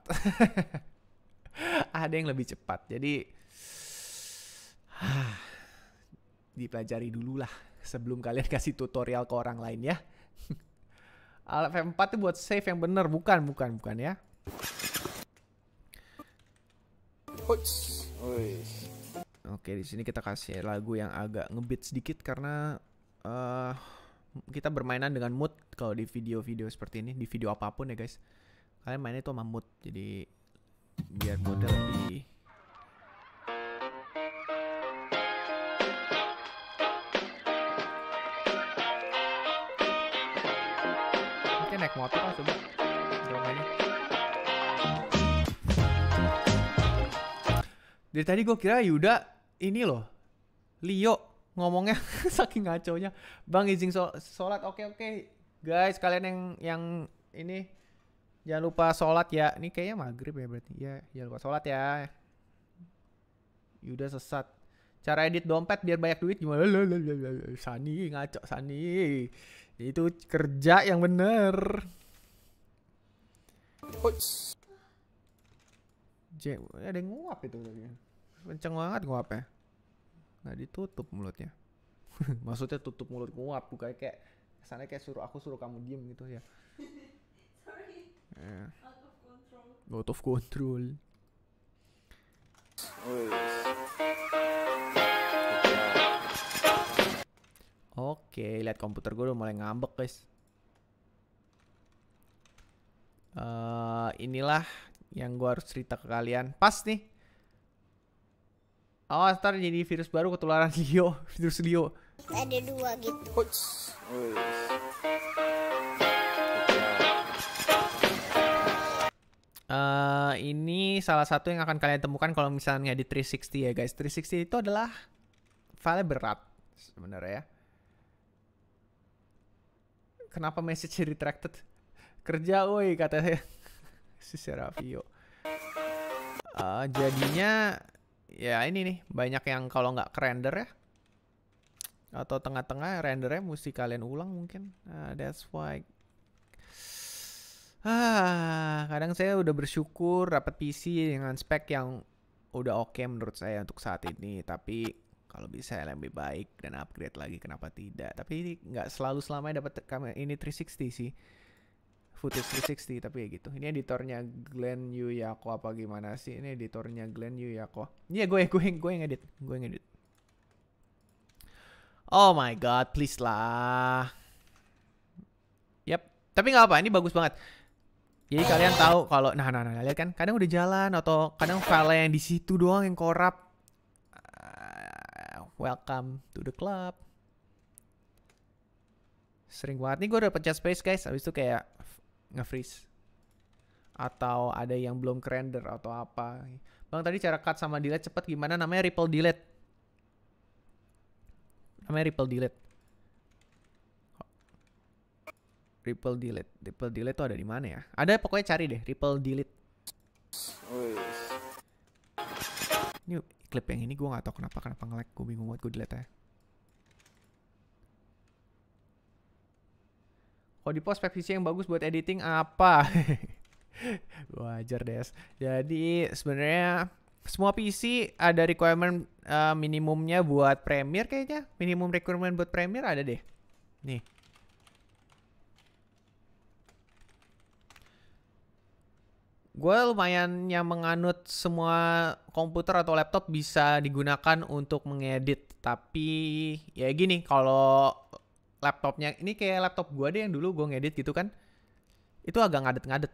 Ada yang lebih cepat. Jadi ah, dipelajari dulu lah sebelum kalian kasih tutorial ke orang lain ya. Alat F4 itu buat save yang bener, bukan, bukan, bukan ya. Oke, di sini kita kasih lagu yang agak ngebit sedikit karena uh, kita bermainan dengan mood kalau di video-video seperti ini, di video apapun ya guys. Kalian mainnya itu sama mood, jadi biar moodnya lebih Mungkin naik motor lah coba Dari tadi gue kira Yuda ini loh Leo ngomongnya saking ngaconya bang izin sholat oke oke guys kalian yang yang ini jangan lupa sholat ya ini kayaknya maghrib ya berarti ya jangan lupa sholat ya Yuda sesat cara edit dompet biar banyak duit gimana Sani ngaco Sani itu kerja yang bener J ada yang nguap itu kenceng banget nguapnya nggak ditutup mulutnya maksudnya tutup mulut nguap bukannya kayak kesannya kayak suruh aku suruh kamu diem gitu ya yeah. out of control out of control Oke, okay, lihat komputer gue udah mulai ngambek, guys. Uh, inilah yang gue harus cerita ke kalian. Pas nih, Oh, ntar jadi virus baru ketularan Leo, virus Leo. Ada dua gitu. Huts. Uh, eh, ini salah satu yang akan kalian temukan kalau misalnya di 360 ya guys. 360 itu adalah file berat sebenarnya ya. Kenapa message retracted? Kerja woi katanya si Serafio. Uh, jadinya ya ini nih banyak yang kalau nggak render ya atau tengah-tengah rendernya mesti kalian ulang mungkin uh, that's why ah kadang saya udah bersyukur dapat PC dengan spek yang udah oke okay menurut saya untuk saat ini tapi kalau bisa lebih baik dan upgrade lagi kenapa tidak tapi nggak selalu selamanya dapat kamera ini 360 sih footage 360 tapi ya gitu ini editornya Glenn Yu Yako apa gimana sih ini editornya Glenn Yu Yako. iya ya gue gue gue yang edit gue yang edit oh my god please lah Yap, tapi nggak apa ini bagus banget jadi kalian tahu kalau nah nah nah lihat kan kadang udah jalan atau kadang file yang di situ doang yang korup. Uh, welcome to the club. Sering banget nih gue udah pencet space guys, habis itu kayak nge-freeze atau ada yang belum render atau apa. Bang tadi cara cut sama delete cepat gimana namanya ripple delete. Namanya ripple delete. Ripple delete. Ripple delete tuh ada di mana ya? Ada pokoknya cari deh ripple delete. Ini clip yang ini gue gak tau kenapa kenapa ngelag gue bingung banget gue delete ya. Kalau di post PC yang bagus buat editing apa? Wajar deh, Jadi sebenarnya semua PC ada requirement uh, minimumnya buat Premiere kayaknya. Minimum requirement buat Premiere ada deh. Nih. Gue lumayan yang menganut semua komputer atau laptop bisa digunakan untuk mengedit. Tapi ya gini, kalau laptopnya ini kayak laptop gue deh yang dulu gue ngedit gitu kan itu agak ngadet-ngadet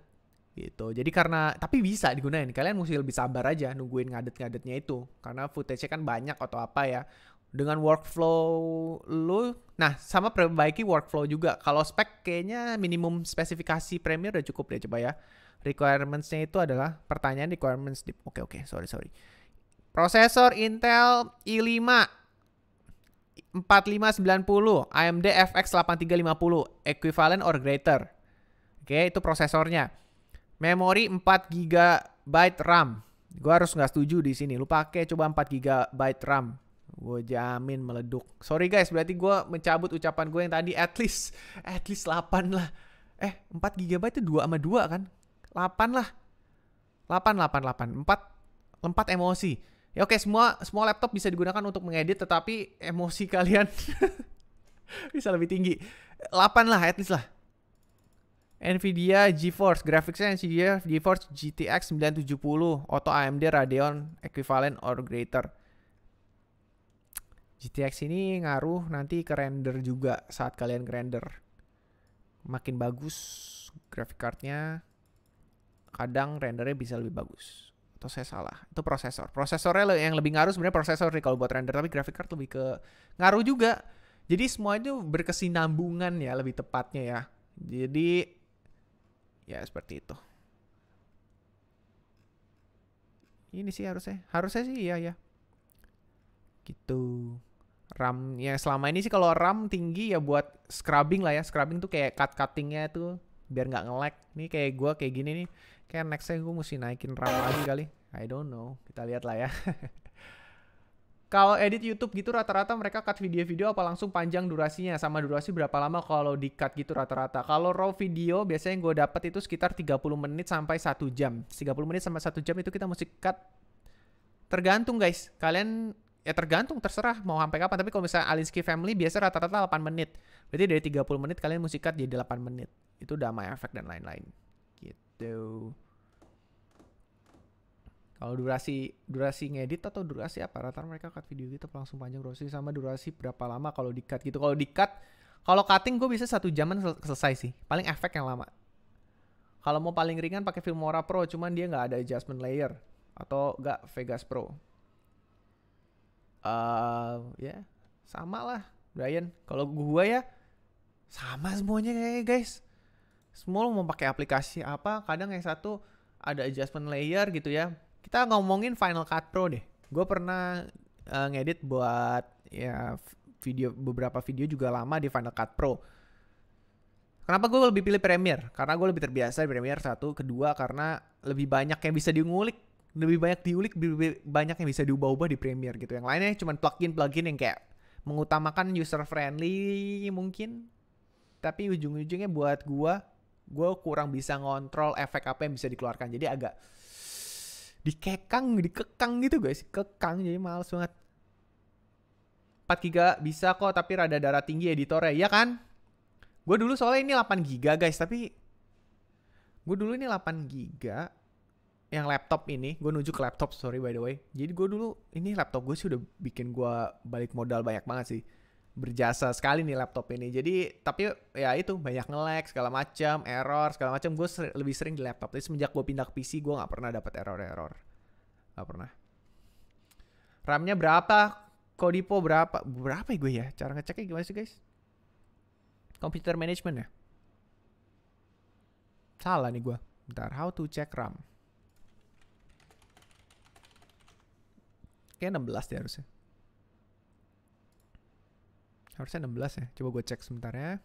gitu jadi karena tapi bisa digunain kalian mesti lebih sabar aja nungguin ngadet-ngadetnya itu karena footage kan banyak atau apa ya dengan workflow lu nah sama perbaiki workflow juga kalau spek kayaknya minimum spesifikasi premier udah cukup deh coba ya requirements-nya itu adalah pertanyaan requirements di oke okay, oke okay, sorry sorry prosesor Intel i5 4590 AMD FX 8350 equivalent or greater. Oke, okay, itu prosesornya. Memori 4 GB RAM. Gue harus nggak setuju di sini. Lu pakai coba 4 GB RAM. Gue jamin meleduk. Sorry guys, berarti gue mencabut ucapan gue yang tadi at least at least 8 lah. Eh, 4 GB itu 2 sama 2 kan? 8 lah. 8 8 8. 4 4 emosi. Ya oke, semua semua laptop bisa digunakan untuk mengedit tetapi emosi kalian bisa lebih tinggi. 8 lah at least lah. Nvidia GeForce, graphics Nvidia GeForce GTX 970 atau AMD Radeon equivalent or greater. GTX ini ngaruh nanti ke render juga saat kalian render. Makin bagus graphic cardnya, kadang rendernya bisa lebih bagus atau saya salah itu prosesor prosesornya yang lebih ngaruh sebenarnya prosesor nih kalau buat render tapi graphic card lebih ke ngaruh juga jadi semua itu berkesinambungan ya lebih tepatnya ya jadi ya seperti itu ini sih harusnya harusnya sih iya ya gitu RAM ya selama ini sih kalau RAM tinggi ya buat scrubbing lah ya scrubbing tuh kayak cut cuttingnya tuh biar nggak ngelag nih kayak gue kayak gini nih Kayak nextnya gue mesti naikin RAM lagi kali. I don't know. Kita lihat lah ya. kalau edit YouTube gitu rata-rata mereka cut video-video apa langsung panjang durasinya? Sama durasi berapa lama kalau di cut gitu rata-rata? Kalau raw video biasanya yang gue dapet itu sekitar 30 menit sampai 1 jam. 30 menit sampai 1 jam itu kita mesti cut. Tergantung guys. Kalian ya tergantung terserah mau sampai kapan tapi kalau misalnya Alinsky Family biasa rata-rata 8 menit berarti dari 30 menit kalian mesti cut jadi 8 menit itu udah my effect dan lain-lain gitu. Kalau durasi durasi ngedit atau durasi apa? Rata mereka cut video gitu langsung panjang durasi sama durasi berapa lama kalau di cut gitu. Kalau di cut kalau cutting gue bisa satu jaman sel selesai sih. Paling efek yang lama. Kalau mau paling ringan pakai Filmora Pro, cuman dia nggak ada adjustment layer atau nggak Vegas Pro. Uh, ya yeah. sama lah Brian. Kalau gue ya sama semuanya guys semua lo mau pakai aplikasi apa kadang yang satu ada adjustment layer gitu ya kita ngomongin Final Cut Pro deh gue pernah uh, ngedit buat ya video beberapa video juga lama di Final Cut Pro Kenapa gue lebih pilih Premiere? Karena gue lebih terbiasa di Premiere satu, kedua karena lebih banyak yang bisa diulik, lebih banyak diulik, lebih banyak yang bisa diubah-ubah di Premiere gitu. Yang lainnya cuma plugin-plugin yang kayak mengutamakan user friendly mungkin, tapi ujung-ujungnya buat gue gue kurang bisa ngontrol efek apa yang bisa dikeluarkan jadi agak dikekang dikekang gitu guys kekang jadi males banget 4 giga bisa kok tapi rada darah tinggi editornya ya kan gue dulu soalnya ini 8 giga guys tapi gue dulu ini 8 giga yang laptop ini gue nuju ke laptop sorry by the way jadi gue dulu ini laptop gue sih udah bikin gue balik modal banyak banget sih berjasa sekali nih laptop ini. Jadi tapi ya itu banyak nge-lag segala macam, error segala macam. Gue ser lebih sering di laptop. Tapi semenjak gue pindah ke PC, gue nggak pernah dapat error-error. Gak pernah. RAM-nya berapa? Kodipo berapa? Berapa ya gue ya? Cara ngeceknya gimana sih guys? Computer management ya? Salah nih gue. Bentar, how to check RAM. Kayaknya 16 deh harusnya harusnya 16 ya coba gue cek sebentar ya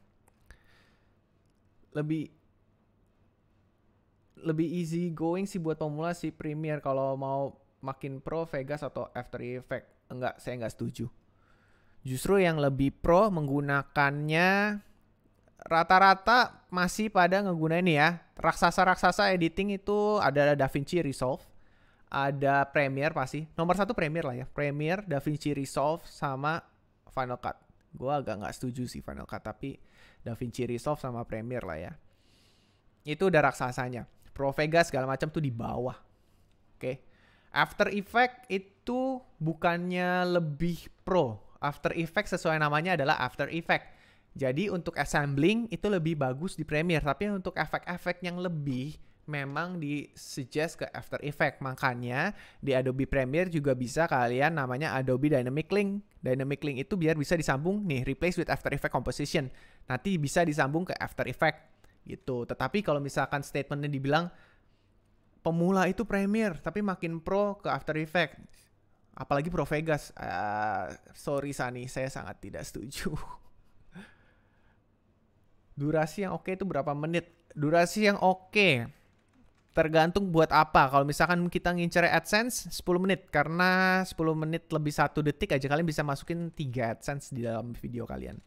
lebih lebih easy going sih buat pemula si Premier kalau mau makin pro Vegas atau After effect enggak saya enggak setuju justru yang lebih pro menggunakannya rata-rata masih pada ngegunain ini ya raksasa-raksasa editing itu ada DaVinci Resolve ada Premiere pasti nomor satu Premiere lah ya Premiere DaVinci Resolve sama Final Cut gue agak nggak setuju sih Final Cut tapi Da Vinci Resolve sama Premiere lah ya itu udah raksasanya Pro Vegas segala macam tuh di bawah oke okay. After Effect itu bukannya lebih pro After Effect sesuai namanya adalah After Effect jadi untuk assembling itu lebih bagus di Premiere tapi untuk efek-efek yang lebih memang di suggest ke After Effect. Makanya di Adobe Premiere juga bisa kalian namanya Adobe Dynamic Link. Dynamic Link itu biar bisa disambung nih replace with After Effect Composition. Nanti bisa disambung ke After Effect gitu. Tetapi kalau misalkan statementnya dibilang pemula itu Premiere tapi makin pro ke After Effect. Apalagi Pro Vegas. Uh, sorry Sani, saya sangat tidak setuju. Durasi yang oke okay itu berapa menit? Durasi yang oke okay tergantung buat apa. Kalau misalkan kita ngincer AdSense 10 menit karena 10 menit lebih satu detik aja kalian bisa masukin 3 AdSense di dalam video kalian.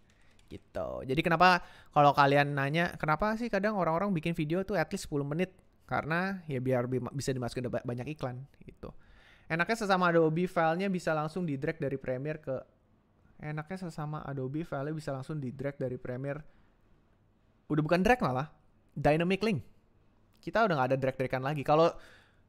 Gitu. Jadi kenapa kalau kalian nanya kenapa sih kadang orang-orang bikin video tuh at least 10 menit karena ya biar bisa dimasukin banyak iklan gitu. Enaknya sesama Adobe filenya bisa langsung di drag dari Premiere ke enaknya sesama Adobe filenya bisa langsung di drag dari Premiere udah bukan drag malah dynamic link kita udah gak ada drag-dragan lagi. Kalau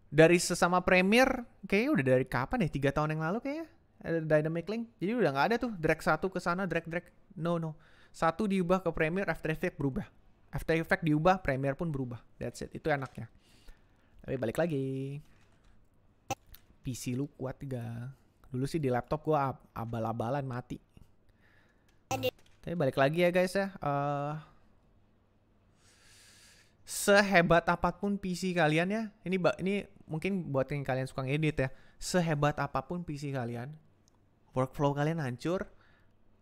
dari sesama Premier, kayaknya udah dari kapan ya? Tiga tahun yang lalu kayaknya ada Dynamic Link. Jadi udah gak ada tuh drag satu ke sana, drag drag. No no. Satu diubah ke Premier, After Effect berubah. After Effect diubah, Premier pun berubah. That's it. Itu enaknya. Tapi balik lagi. PC lu kuat gak? Dulu sih di laptop gua ab abal-abalan mati. Tapi balik lagi ya guys ya. Uh, sehebat apapun PC kalian ya, ini ini mungkin buat yang kalian suka ngedit ya, sehebat apapun PC kalian, workflow kalian hancur,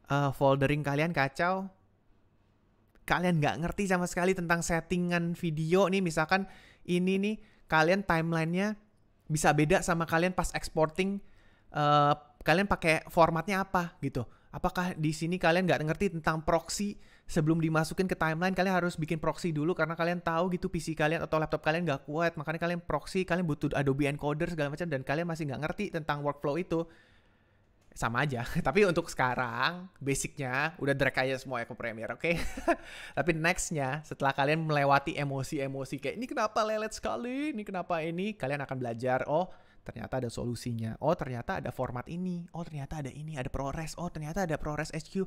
uh, foldering kalian kacau, kalian nggak ngerti sama sekali tentang settingan video nih, misalkan ini nih kalian timelinenya bisa beda sama kalian pas exporting, uh, kalian pakai formatnya apa gitu, apakah di sini kalian nggak ngerti tentang proxy sebelum dimasukin ke timeline kalian harus bikin proxy dulu karena kalian tahu gitu PC kalian atau laptop kalian nggak kuat makanya kalian proxy kalian butuh Adobe encoder segala macam dan kalian masih nggak ngerti tentang workflow itu sama aja. Tapi untuk sekarang, basicnya udah drag aja semua ya ke Premiere, oke? Okay? Tapi nextnya, setelah kalian melewati emosi-emosi kayak ini kenapa lelet sekali, ini kenapa ini, kalian akan belajar, oh ternyata ada solusinya. Oh, ternyata ada format ini. Oh, ternyata ada ini, ada ProRes. Oh, ternyata ada ProRes HQ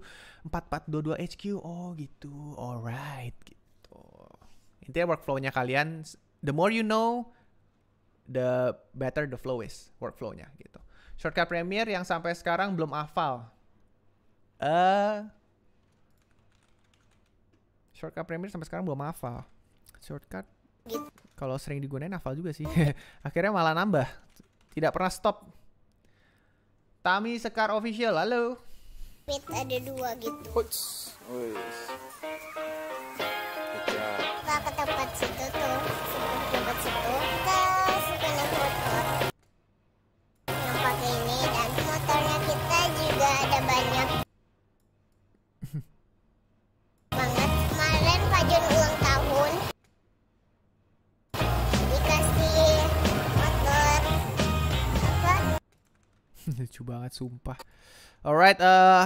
4422 HQ. Oh, gitu. Alright, gitu. Intinya workflow-nya kalian, the more you know, the better the flow is workflow-nya gitu. Shortcut Premiere yang sampai sekarang belum hafal. uh, Shortcut Premiere sampai sekarang belum hafal. Shortcut gitu. kalau sering digunain hafal juga sih. Akhirnya malah nambah tidak pernah stop. Tami Sekar Official, halo. Pit ada dua gitu. Huts. Wis. Kita ke tempat situ tuh. Tempat situ. lucu banget sumpah alright uh, eh,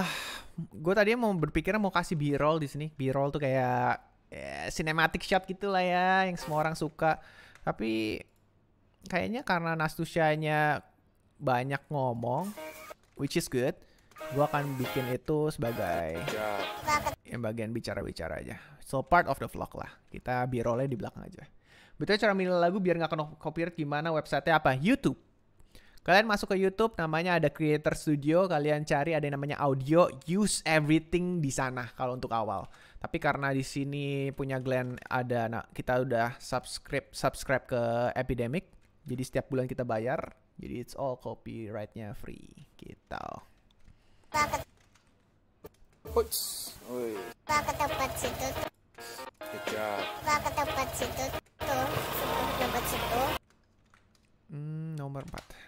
gue tadi mau berpikir mau kasih b-roll di sini b-roll tuh kayak ya, cinematic shot gitulah ya yang semua orang suka tapi kayaknya karena Nastusianya banyak ngomong which is good gue akan bikin itu sebagai yang bagian bicara-bicara aja so part of the vlog lah kita b-rollnya di belakang aja Betul cara milih lagu biar nggak kena copyright gimana websitenya apa? YouTube. Kalian masuk ke YouTube namanya ada Creator Studio, kalian cari ada yang namanya audio, use everything di sana kalau untuk awal. Tapi karena di sini punya Glenn ada nah, kita udah subscribe subscribe ke Epidemic. Jadi setiap bulan kita bayar. Jadi it's all copyrightnya free. kita. tempat situ. tempat situ Hmm, nomor 4.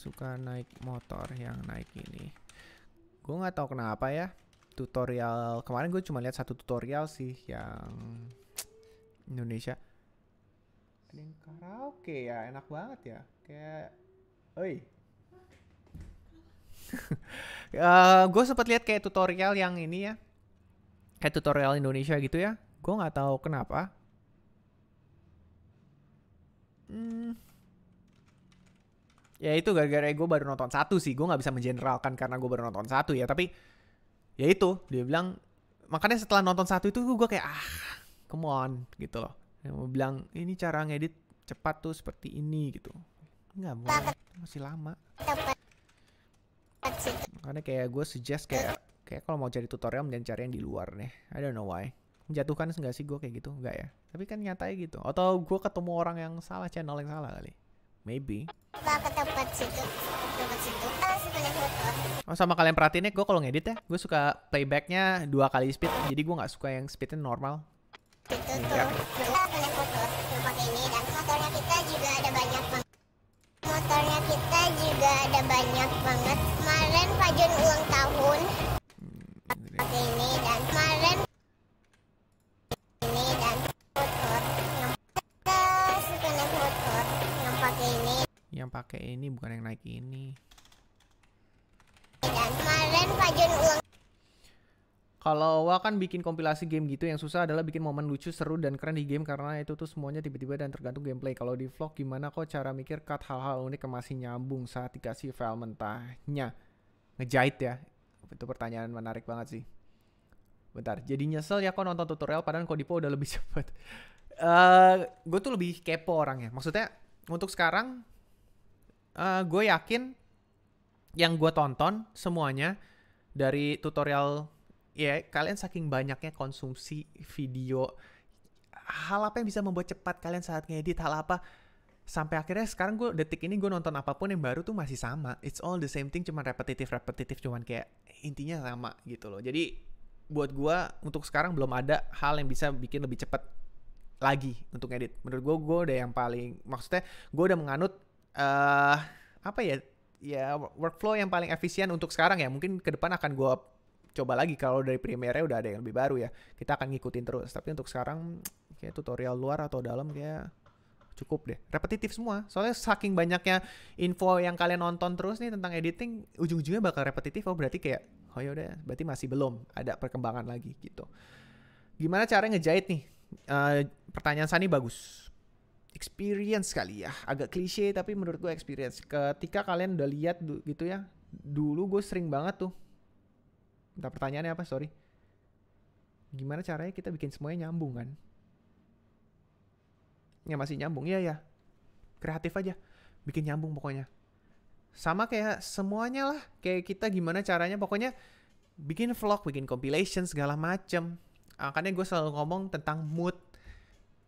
suka naik motor yang naik ini gue nggak tahu kenapa ya tutorial kemarin gue cuma lihat satu tutorial sih yang Indonesia ada karaoke ya enak banget ya kayak oi uh, eh, gue sempat lihat kayak tutorial yang ini ya kayak tutorial Indonesia gitu ya gue nggak tahu kenapa hmm ya itu gara-gara gue baru nonton satu sih gue nggak bisa menjeneralkan karena gue baru nonton satu ya tapi ya itu dia bilang makanya setelah nonton satu itu gue kayak ah come on gitu loh dia mau bilang ini cara ngedit cepat tuh seperti ini gitu nggak boleh masih lama makanya kayak gue suggest kayak kayak kalau mau cari tutorial mending cari yang di luar nih I don't know why menjatuhkan enggak sih gue kayak gitu enggak ya tapi kan nyatanya gitu atau gue ketemu orang yang salah channel yang salah kali Maybe. Ah, oh, sama kalian perhatiin ya, gue kalau ngedit ya, gue suka playbacknya dua kali speed, jadi gue nggak suka yang speednya normal. yang pakai ini bukan yang naik ini kalau Owa kan bikin kompilasi game gitu yang susah adalah bikin momen lucu, seru, dan keren di game karena itu tuh semuanya tiba-tiba dan tergantung gameplay. Kalau di vlog gimana kok cara mikir cut hal-hal unik yang masih nyambung saat dikasih file mentahnya? Ngejahit ya? Itu pertanyaan menarik banget sih. Bentar, jadi nyesel ya kok nonton tutorial padahal kok Dipo udah lebih cepet. Uh, eh, gue tuh lebih kepo orangnya. Maksudnya untuk sekarang uh, eh, gue yakin yang gue tonton semuanya dari tutorial ya kalian saking banyaknya konsumsi video hal apa yang bisa membuat cepat kalian saat ngedit hal apa sampai akhirnya sekarang gue detik ini gue nonton apapun yang baru tuh masih sama it's all the same thing cuman repetitif repetitif cuman kayak intinya sama gitu loh jadi buat gue untuk sekarang belum ada hal yang bisa bikin lebih cepat lagi untuk edit menurut gue gue udah yang paling maksudnya gue udah menganut uh, apa ya ya workflow yang paling efisien untuk sekarang ya mungkin ke depan akan gue coba lagi kalau dari Premiere udah ada yang lebih baru ya kita akan ngikutin terus tapi untuk sekarang kayak tutorial luar atau dalam kayak cukup deh repetitif semua soalnya saking banyaknya info yang kalian nonton terus nih tentang editing ujung-ujungnya bakal repetitif oh berarti kayak oh ya udah berarti masih belum ada perkembangan lagi gitu gimana cara ngejahit nih uh, pertanyaan Sani bagus experience kali ya agak klise tapi menurut gue experience ketika kalian udah lihat gitu ya dulu gue sering banget tuh minta pertanyaannya apa sorry gimana caranya kita bikin semuanya nyambung kan ya masih nyambung ya ya kreatif aja bikin nyambung pokoknya sama kayak semuanya lah kayak kita gimana caranya pokoknya bikin vlog bikin compilation segala macem makanya gue selalu ngomong tentang mood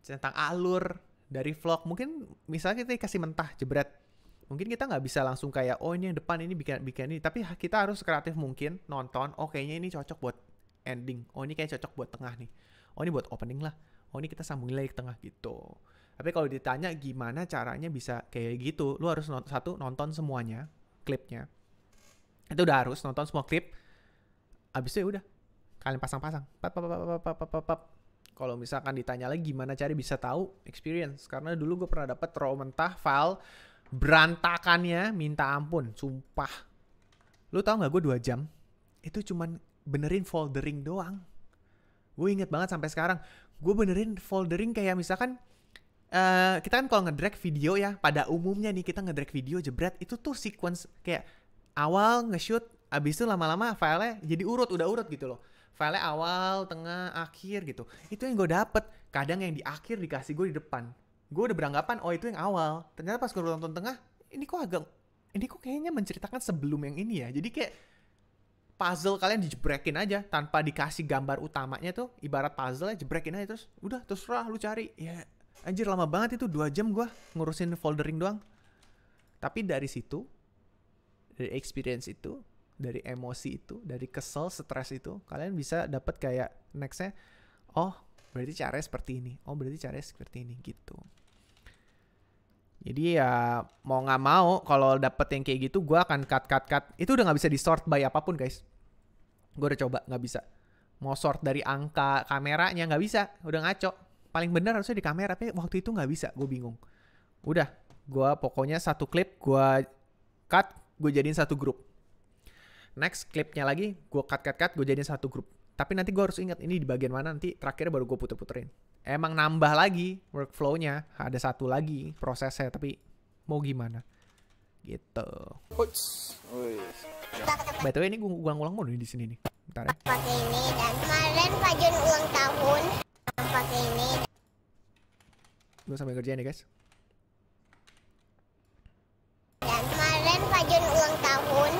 tentang alur dari vlog mungkin misalnya kita dikasih mentah jebret mungkin kita nggak bisa langsung kayak oh ini yang depan ini bikin bikin ini tapi kita harus kreatif mungkin nonton oh kayaknya ini cocok buat ending oh ini kayak cocok buat tengah nih oh ini buat opening lah oh ini kita sambungin lagi ke tengah gitu tapi kalau ditanya gimana caranya bisa kayak gitu lu harus nonton, satu nonton semuanya klipnya itu udah harus nonton semua klip abis itu ya udah kalian pasang-pasang pap pap pap pap pap pap kalau misalkan ditanya lagi gimana cari bisa tahu experience karena dulu gue pernah dapat raw mentah file berantakannya minta ampun sumpah lu tau nggak gue dua jam itu cuman benerin foldering doang gue inget banget sampai sekarang gue benerin foldering kayak misalkan Uh, kita kan kalau ngedrag video ya pada umumnya nih kita ngedrag video jebret itu tuh sequence kayak awal nge-shoot abis itu lama-lama filenya jadi urut udah urut gitu loh file awal, tengah, akhir gitu. Itu yang gue dapet. Kadang yang di akhir dikasih gue di depan. Gue udah beranggapan, oh itu yang awal. Ternyata pas gue nonton tengah, ini kok agak, ini kok kayaknya menceritakan sebelum yang ini ya. Jadi kayak puzzle kalian dijebrekin aja tanpa dikasih gambar utamanya tuh ibarat puzzle ya jebrekin aja terus udah terserah lu cari ya anjir lama banget itu dua jam gue ngurusin foldering doang tapi dari situ dari experience itu dari emosi itu, dari kesel, stres itu, kalian bisa dapat kayak nextnya, oh berarti caranya seperti ini, oh berarti caranya seperti ini gitu. Jadi ya mau nggak mau kalau dapet yang kayak gitu gue akan cut cut cut. Itu udah nggak bisa di sort by apapun guys. Gue udah coba nggak bisa. Mau sort dari angka kameranya nggak bisa. Udah ngaco. Paling bener harusnya di kamera tapi waktu itu nggak bisa. Gue bingung. Udah. Gue pokoknya satu klip gue cut gue jadiin satu grup next klipnya lagi gue cut cut cut gue jadiin satu grup tapi nanti gue harus ingat ini di bagian mana nanti terakhir baru gue puter puterin emang nambah lagi workflownya ada satu lagi prosesnya tapi mau gimana gitu. Uits. Uits. By the way ini gue ulang-ulang mau di sini nih. Bentar ya. Pakai ini dan kemarin Pak Jun ulang tahun. Pakai ini. Gue sampai kerjain nih ya, guys. Dan kemarin Pak Jun tahun.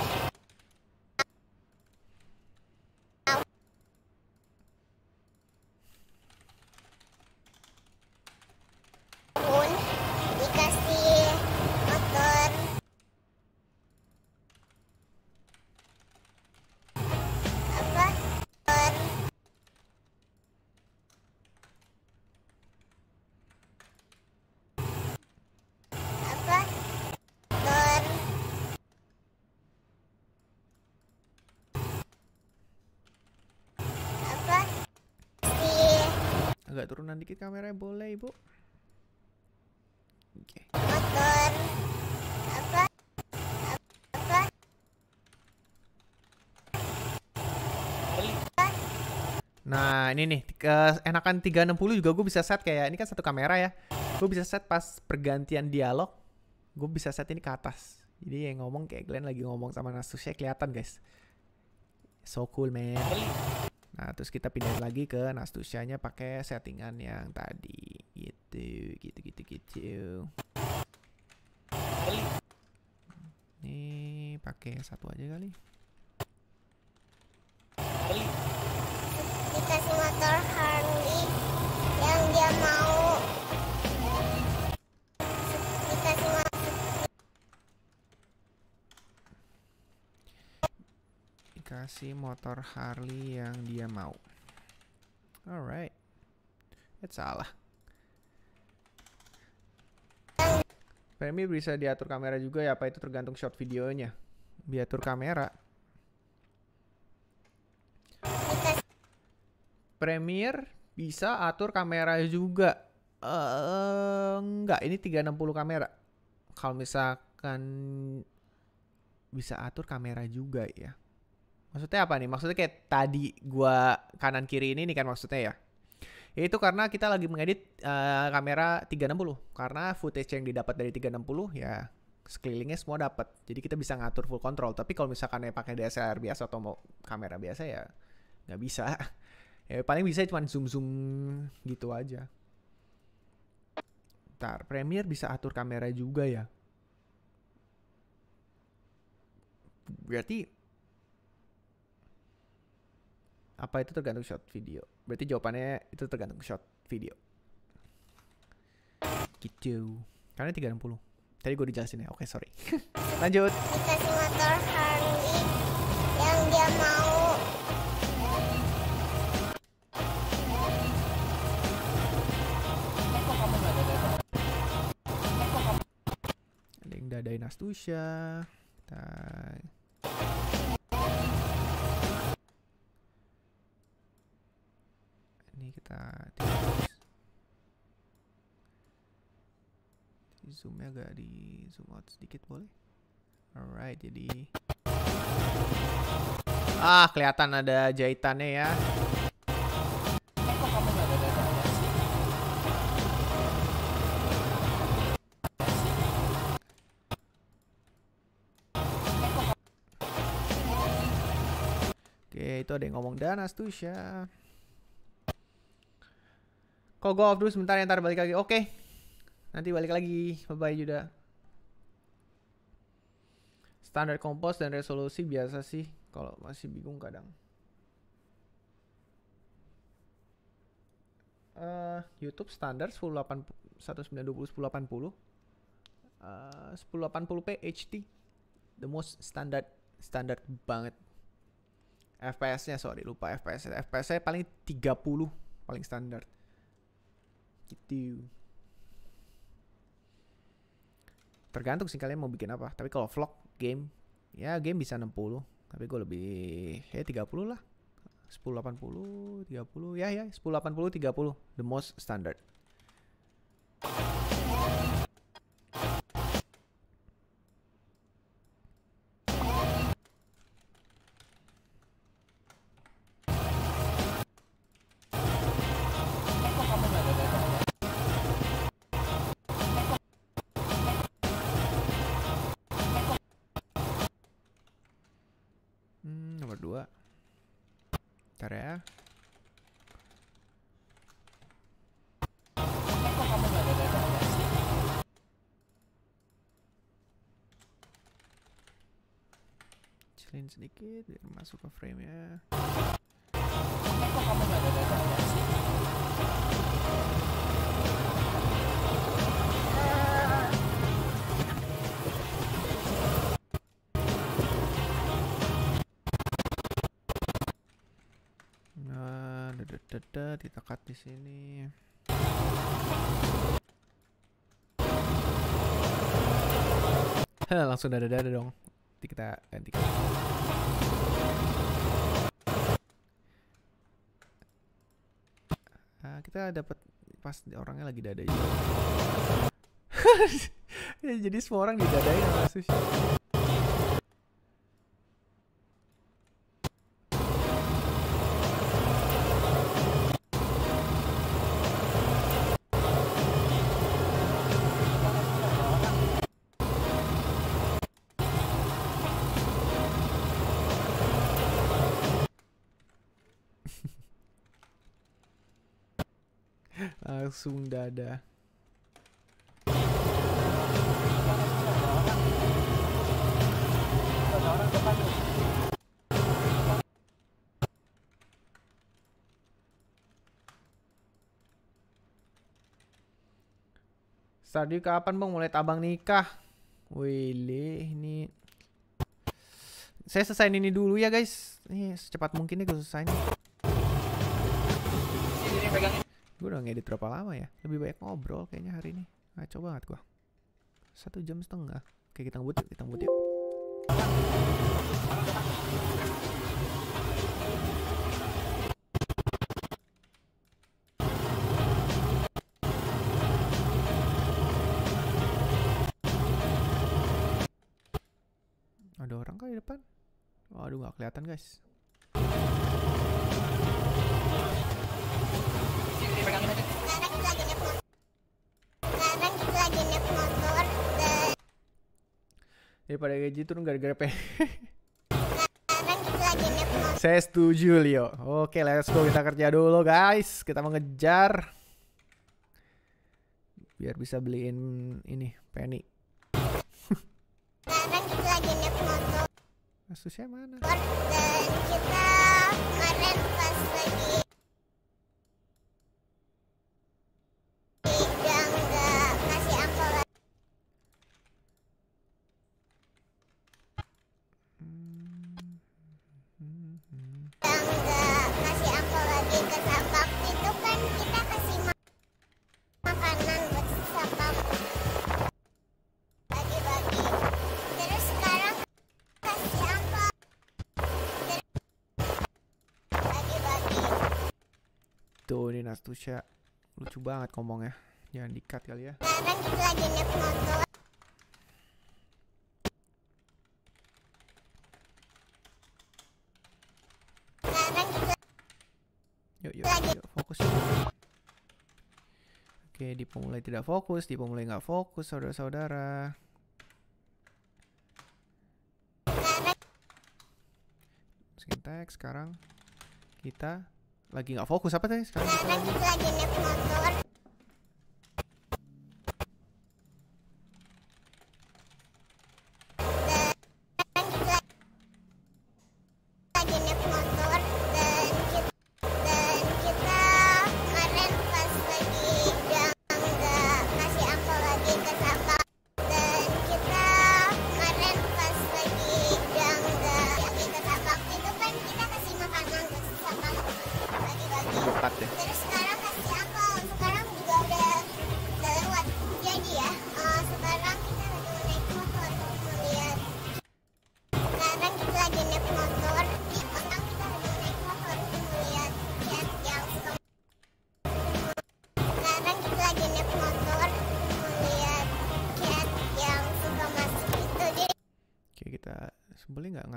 turunan dikit kameranya boleh ibu oke okay. Nah ini nih, enakan 360 juga gue bisa set kayak, ini kan satu kamera ya Gue bisa set pas pergantian dialog Gue bisa set ini ke atas Jadi yang ngomong kayak Glenn lagi ngomong sama Nasusnya kelihatan guys So cool man Nah, terus kita pindah lagi ke Nastusianya pakai settingan yang tadi. Gitu, gitu, gitu, gitu. ini pakai satu aja kali. Kita motor hard. kasih motor Harley yang dia mau. Alright. Itu salah. Premier bisa diatur kamera juga ya, apa itu tergantung shot videonya. Diatur kamera. Premier bisa atur kamera juga. uh, enggak, ini 360 kamera. Kalau misalkan bisa atur kamera juga ya. Maksudnya apa nih? Maksudnya kayak tadi gua kanan kiri ini nih kan maksudnya ya. Itu karena kita lagi mengedit uh, kamera 360 karena footage yang didapat dari 360 ya sekelilingnya semua dapat. Jadi kita bisa ngatur full control. Tapi kalau misalkan ya pakai DSLR biasa atau mau kamera biasa ya nggak bisa. Ya paling bisa cuma zoom-zoom gitu aja. Bentar, Premiere bisa atur kamera juga ya. Berarti apa itu tergantung shot video? Berarti jawabannya itu tergantung shot video. Gitu. Karena 360 Tadi gue dijelasin ya. Oke, okay, sorry. Lanjut. Dikasih motor Harley yang dia mau. Ada yang dadain Kita... kita di zoomnya agak di zoom out sedikit boleh alright jadi ah kelihatan ada jahitannya ya Oke, itu ada yang ngomong Danas Tusha. Kok gue off dulu sebentar ya, ntar balik lagi. Oke. Nanti balik lagi. Bye-bye Yuda. Standar kompos dan resolusi biasa sih. Kalau masih bingung kadang. Uh, YouTube standar 1920 1080 uh, 1080p HD the most standard standard banget FPS-nya sorry lupa FPS -nya. FPS nya paling 30 paling standar gitu tergantung sih kalian mau bikin apa tapi kalau vlog game ya game bisa 60 tapi gue lebih ya 30 lah 10 80 30 ya ya 10 80 30 the most standard sedikit biar masuk ke frame ya Nah, dada dada ditekat di sini. langsung dada dada dong. Nanti kita ganti. kita dapat pas orangnya lagi dadai. Ya, jadi semua orang didadain sama sushi. langsung dada. Tadi kapan bang mulai tabang nikah? Wile ini saya selesai ini dulu ya guys. Ini secepat mungkin ini gue Gue udah ngedit berapa lama ya? Lebih banyak ngobrol kayaknya hari ini. Ngaco banget gue. Satu jam setengah. Oke, kita ngebut yuk, kita ngebut yuk. Ada orang kah di depan? Waduh, nggak kelihatan guys. daripada gaji turun gara-gara P. Kan gitu Saya setuju Leo. Oke, let's go kita kerja dulu guys. Kita mengejar biar bisa beliin ini Penny. Kan gitu Asusnya mana? Kemarin pas lagi Latusha lucu banget ngomongnya jangan dikat kali ya yuk yuk yuk fokus oke di pemulai tidak fokus di pemulai nggak fokus saudara-saudara Sintek sekarang kita lagi nggak fokus apa tadi sekarang? Karena kita lagi naik motor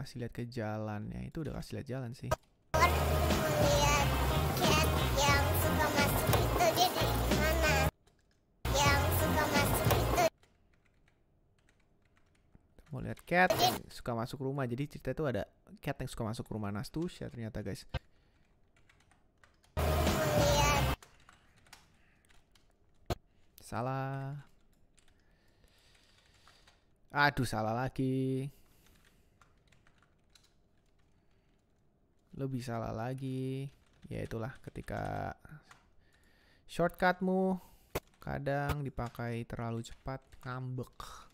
kasih lihat ke jalannya itu udah kasih lihat jalan sih kan lihat cat yang suka masuk mau lihat cat yang suka masuk rumah jadi cerita itu ada cat yang suka masuk rumah ya ternyata guys salah aduh salah lagi lo bisa salah lagi ya itulah ketika shortcutmu kadang dipakai terlalu cepat ngambek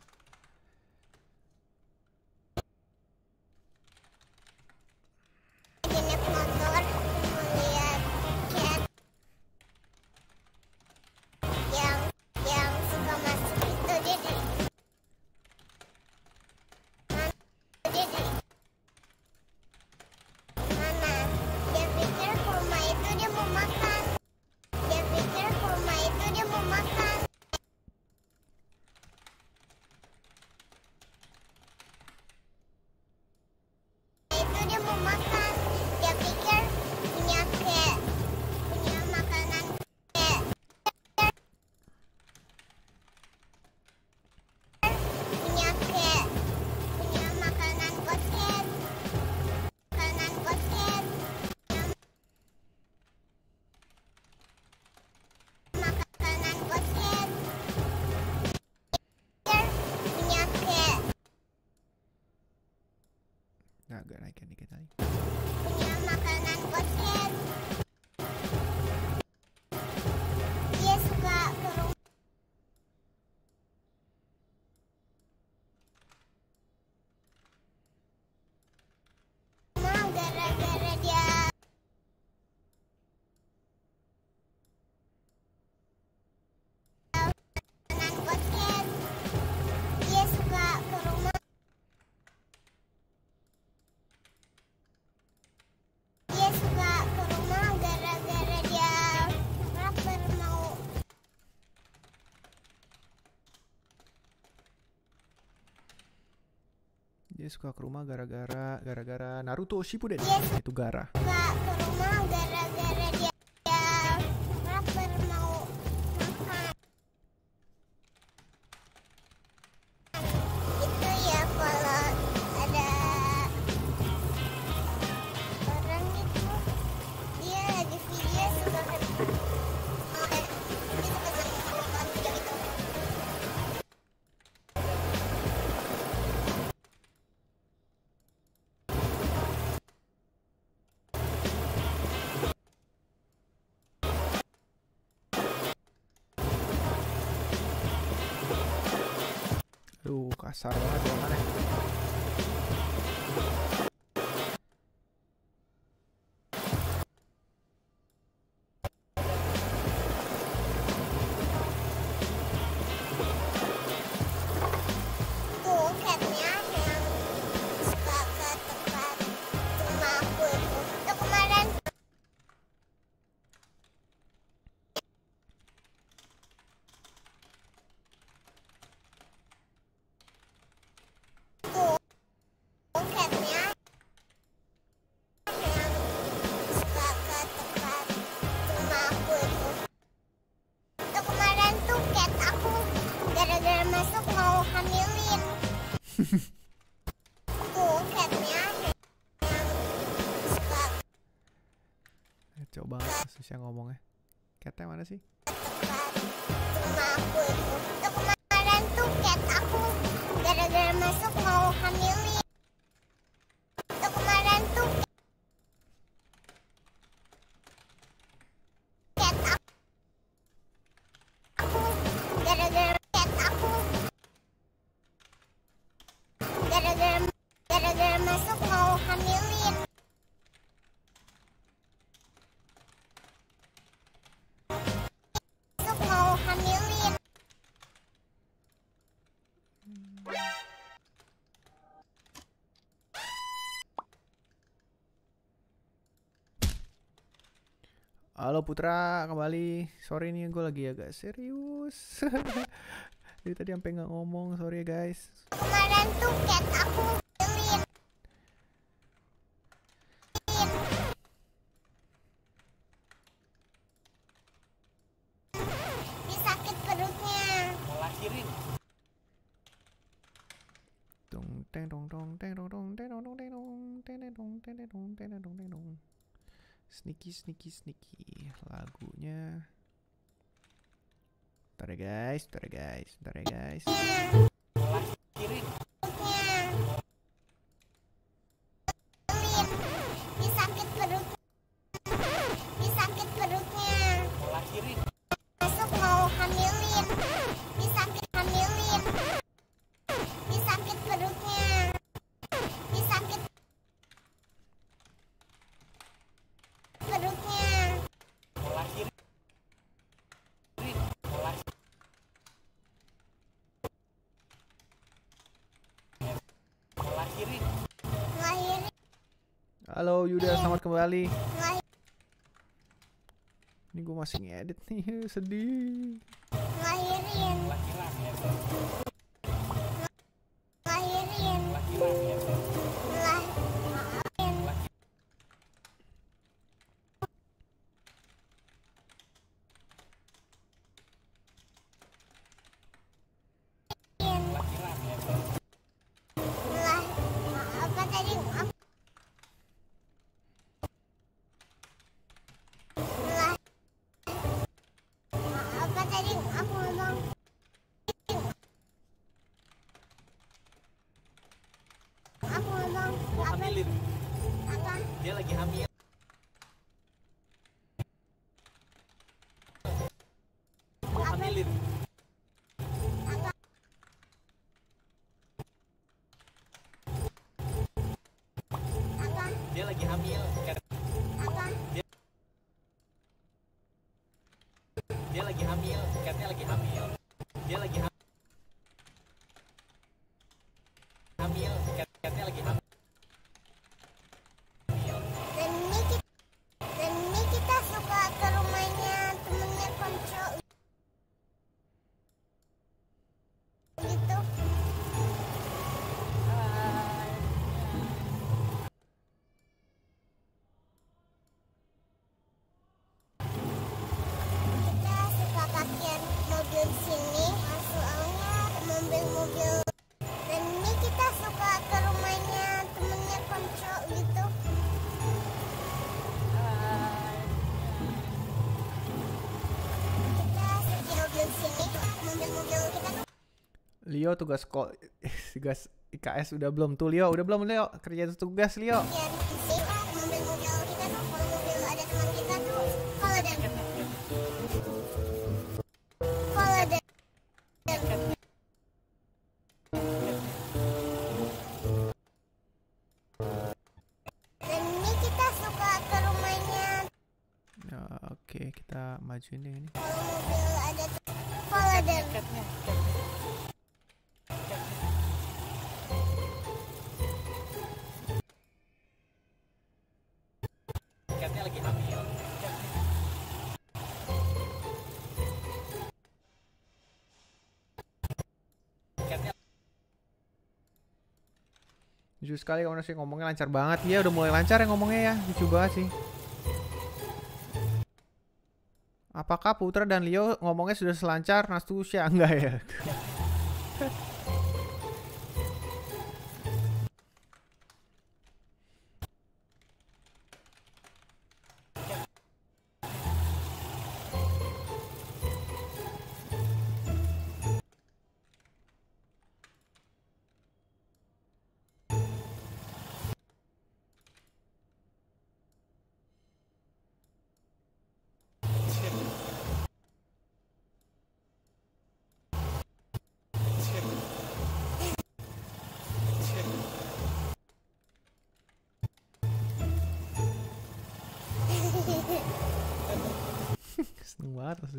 suka ke rumah gara-gara gara-gara Naruto Shippuden. Yes. Iya. Itu gara. Suka ke rumah gara-gara Coba susah ngomongnya. Catnya mana sih? Kemarin tuh cat aku gara-gara masuk mau hamilin. Halo Putra, kembali. Sorry nih gue lagi agak serius. Jadi tadi sampai nggak ngomong, sorry ya guys. Kemarin tuh cat aku Disakit perutnya. teng Dong teng dong dong teng dong dong teng dong dong teng dong teng dong teng dong teng dong teng dong. Sneaky sneaky sneaky lagunya. ntar ya guys, ntar ya guys, ntar ya guys. Halo Yuda, selamat kembali. Ini gue masih ngedit nih, sedih. dia lagi hamil, katanya lagi hamil. Lio tugas kok tugas IKS udah belum tuh Lio udah belum Lio kerjaan tugas Lio iya, ya, Oke, okay, kita majuin ini. Lucu sekali kamu sih ngomongnya lancar banget. Iya udah mulai lancar ya ngomongnya ya. Lucu banget sih. Apakah Putra dan Leo ngomongnya sudah selancar Nastusya? Enggak ya?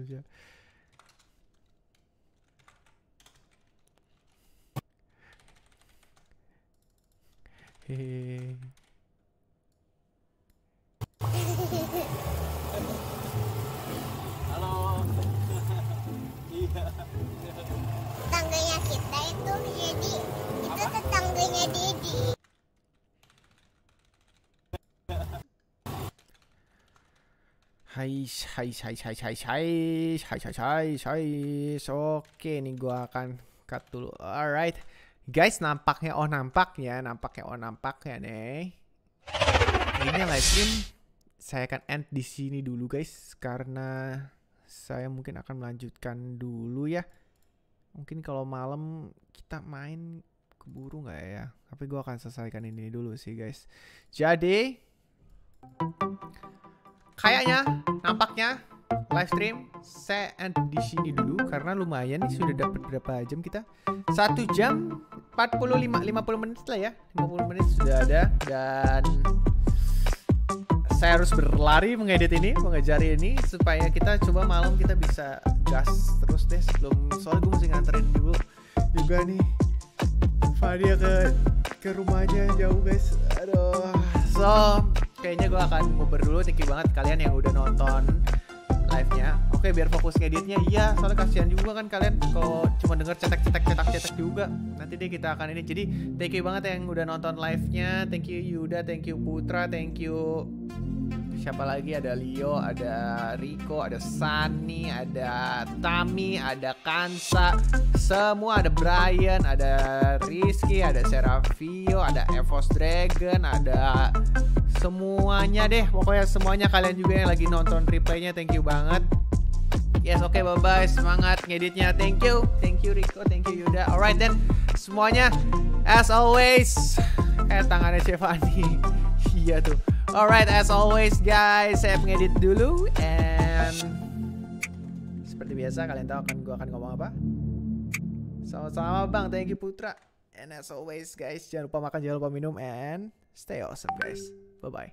这些。hai hai hai hai hai hai hai hai hai hai oke akan cut dulu alright guys nampaknya oh nampaknya nampaknya oh nampaknya nih ini live stream saya akan end di sini dulu guys karena saya mungkin akan melanjutkan dulu ya mungkin kalau malam kita main keburu nggak ya tapi gue akan selesaikan ini dulu sih guys jadi Kayaknya, nampaknya live stream saya end di sini e dulu karena lumayan nih sudah dapat berapa jam kita? Satu jam 45 50 menit lah ya. 50 menit sudah ada dan saya harus berlari mengedit ini, mengejar ini supaya kita coba malam kita bisa gas terus deh sebelum soalnya gue mesti nganterin dulu juga nih Fadia ke ke rumahnya jauh guys. Aduh. So kayaknya gue akan ngobrol dulu thank you banget kalian yang udah nonton live-nya oke biar fokus ngeditnya iya soalnya kasihan juga kan kalian kalau cuma denger cetek-cetek cetak-cetak juga nanti deh kita akan ini jadi thank you banget yang udah nonton live-nya thank you Yuda thank you Putra thank you siapa lagi ada Leo ada Rico ada Sunny ada Tami ada Kansa semua ada Brian ada Rizky ada Serafio ada Evos Dragon ada semuanya deh pokoknya semuanya kalian juga yang lagi nonton replaynya thank you banget Yes, oke, okay, bye-bye. Semangat ngeditnya. Thank you. Thank you, Rico. Thank you, Yuda. Alright, then. Semuanya, as always. Eh, tangannya Cevani iya tuh. Alright, as always guys, saya mengedit dulu and seperti biasa kalian tahu akan gue akan ngomong apa. Sama-sama bang, thank you Putra. And as always guys, jangan lupa makan, jangan lupa minum and stay awesome guys. Bye bye.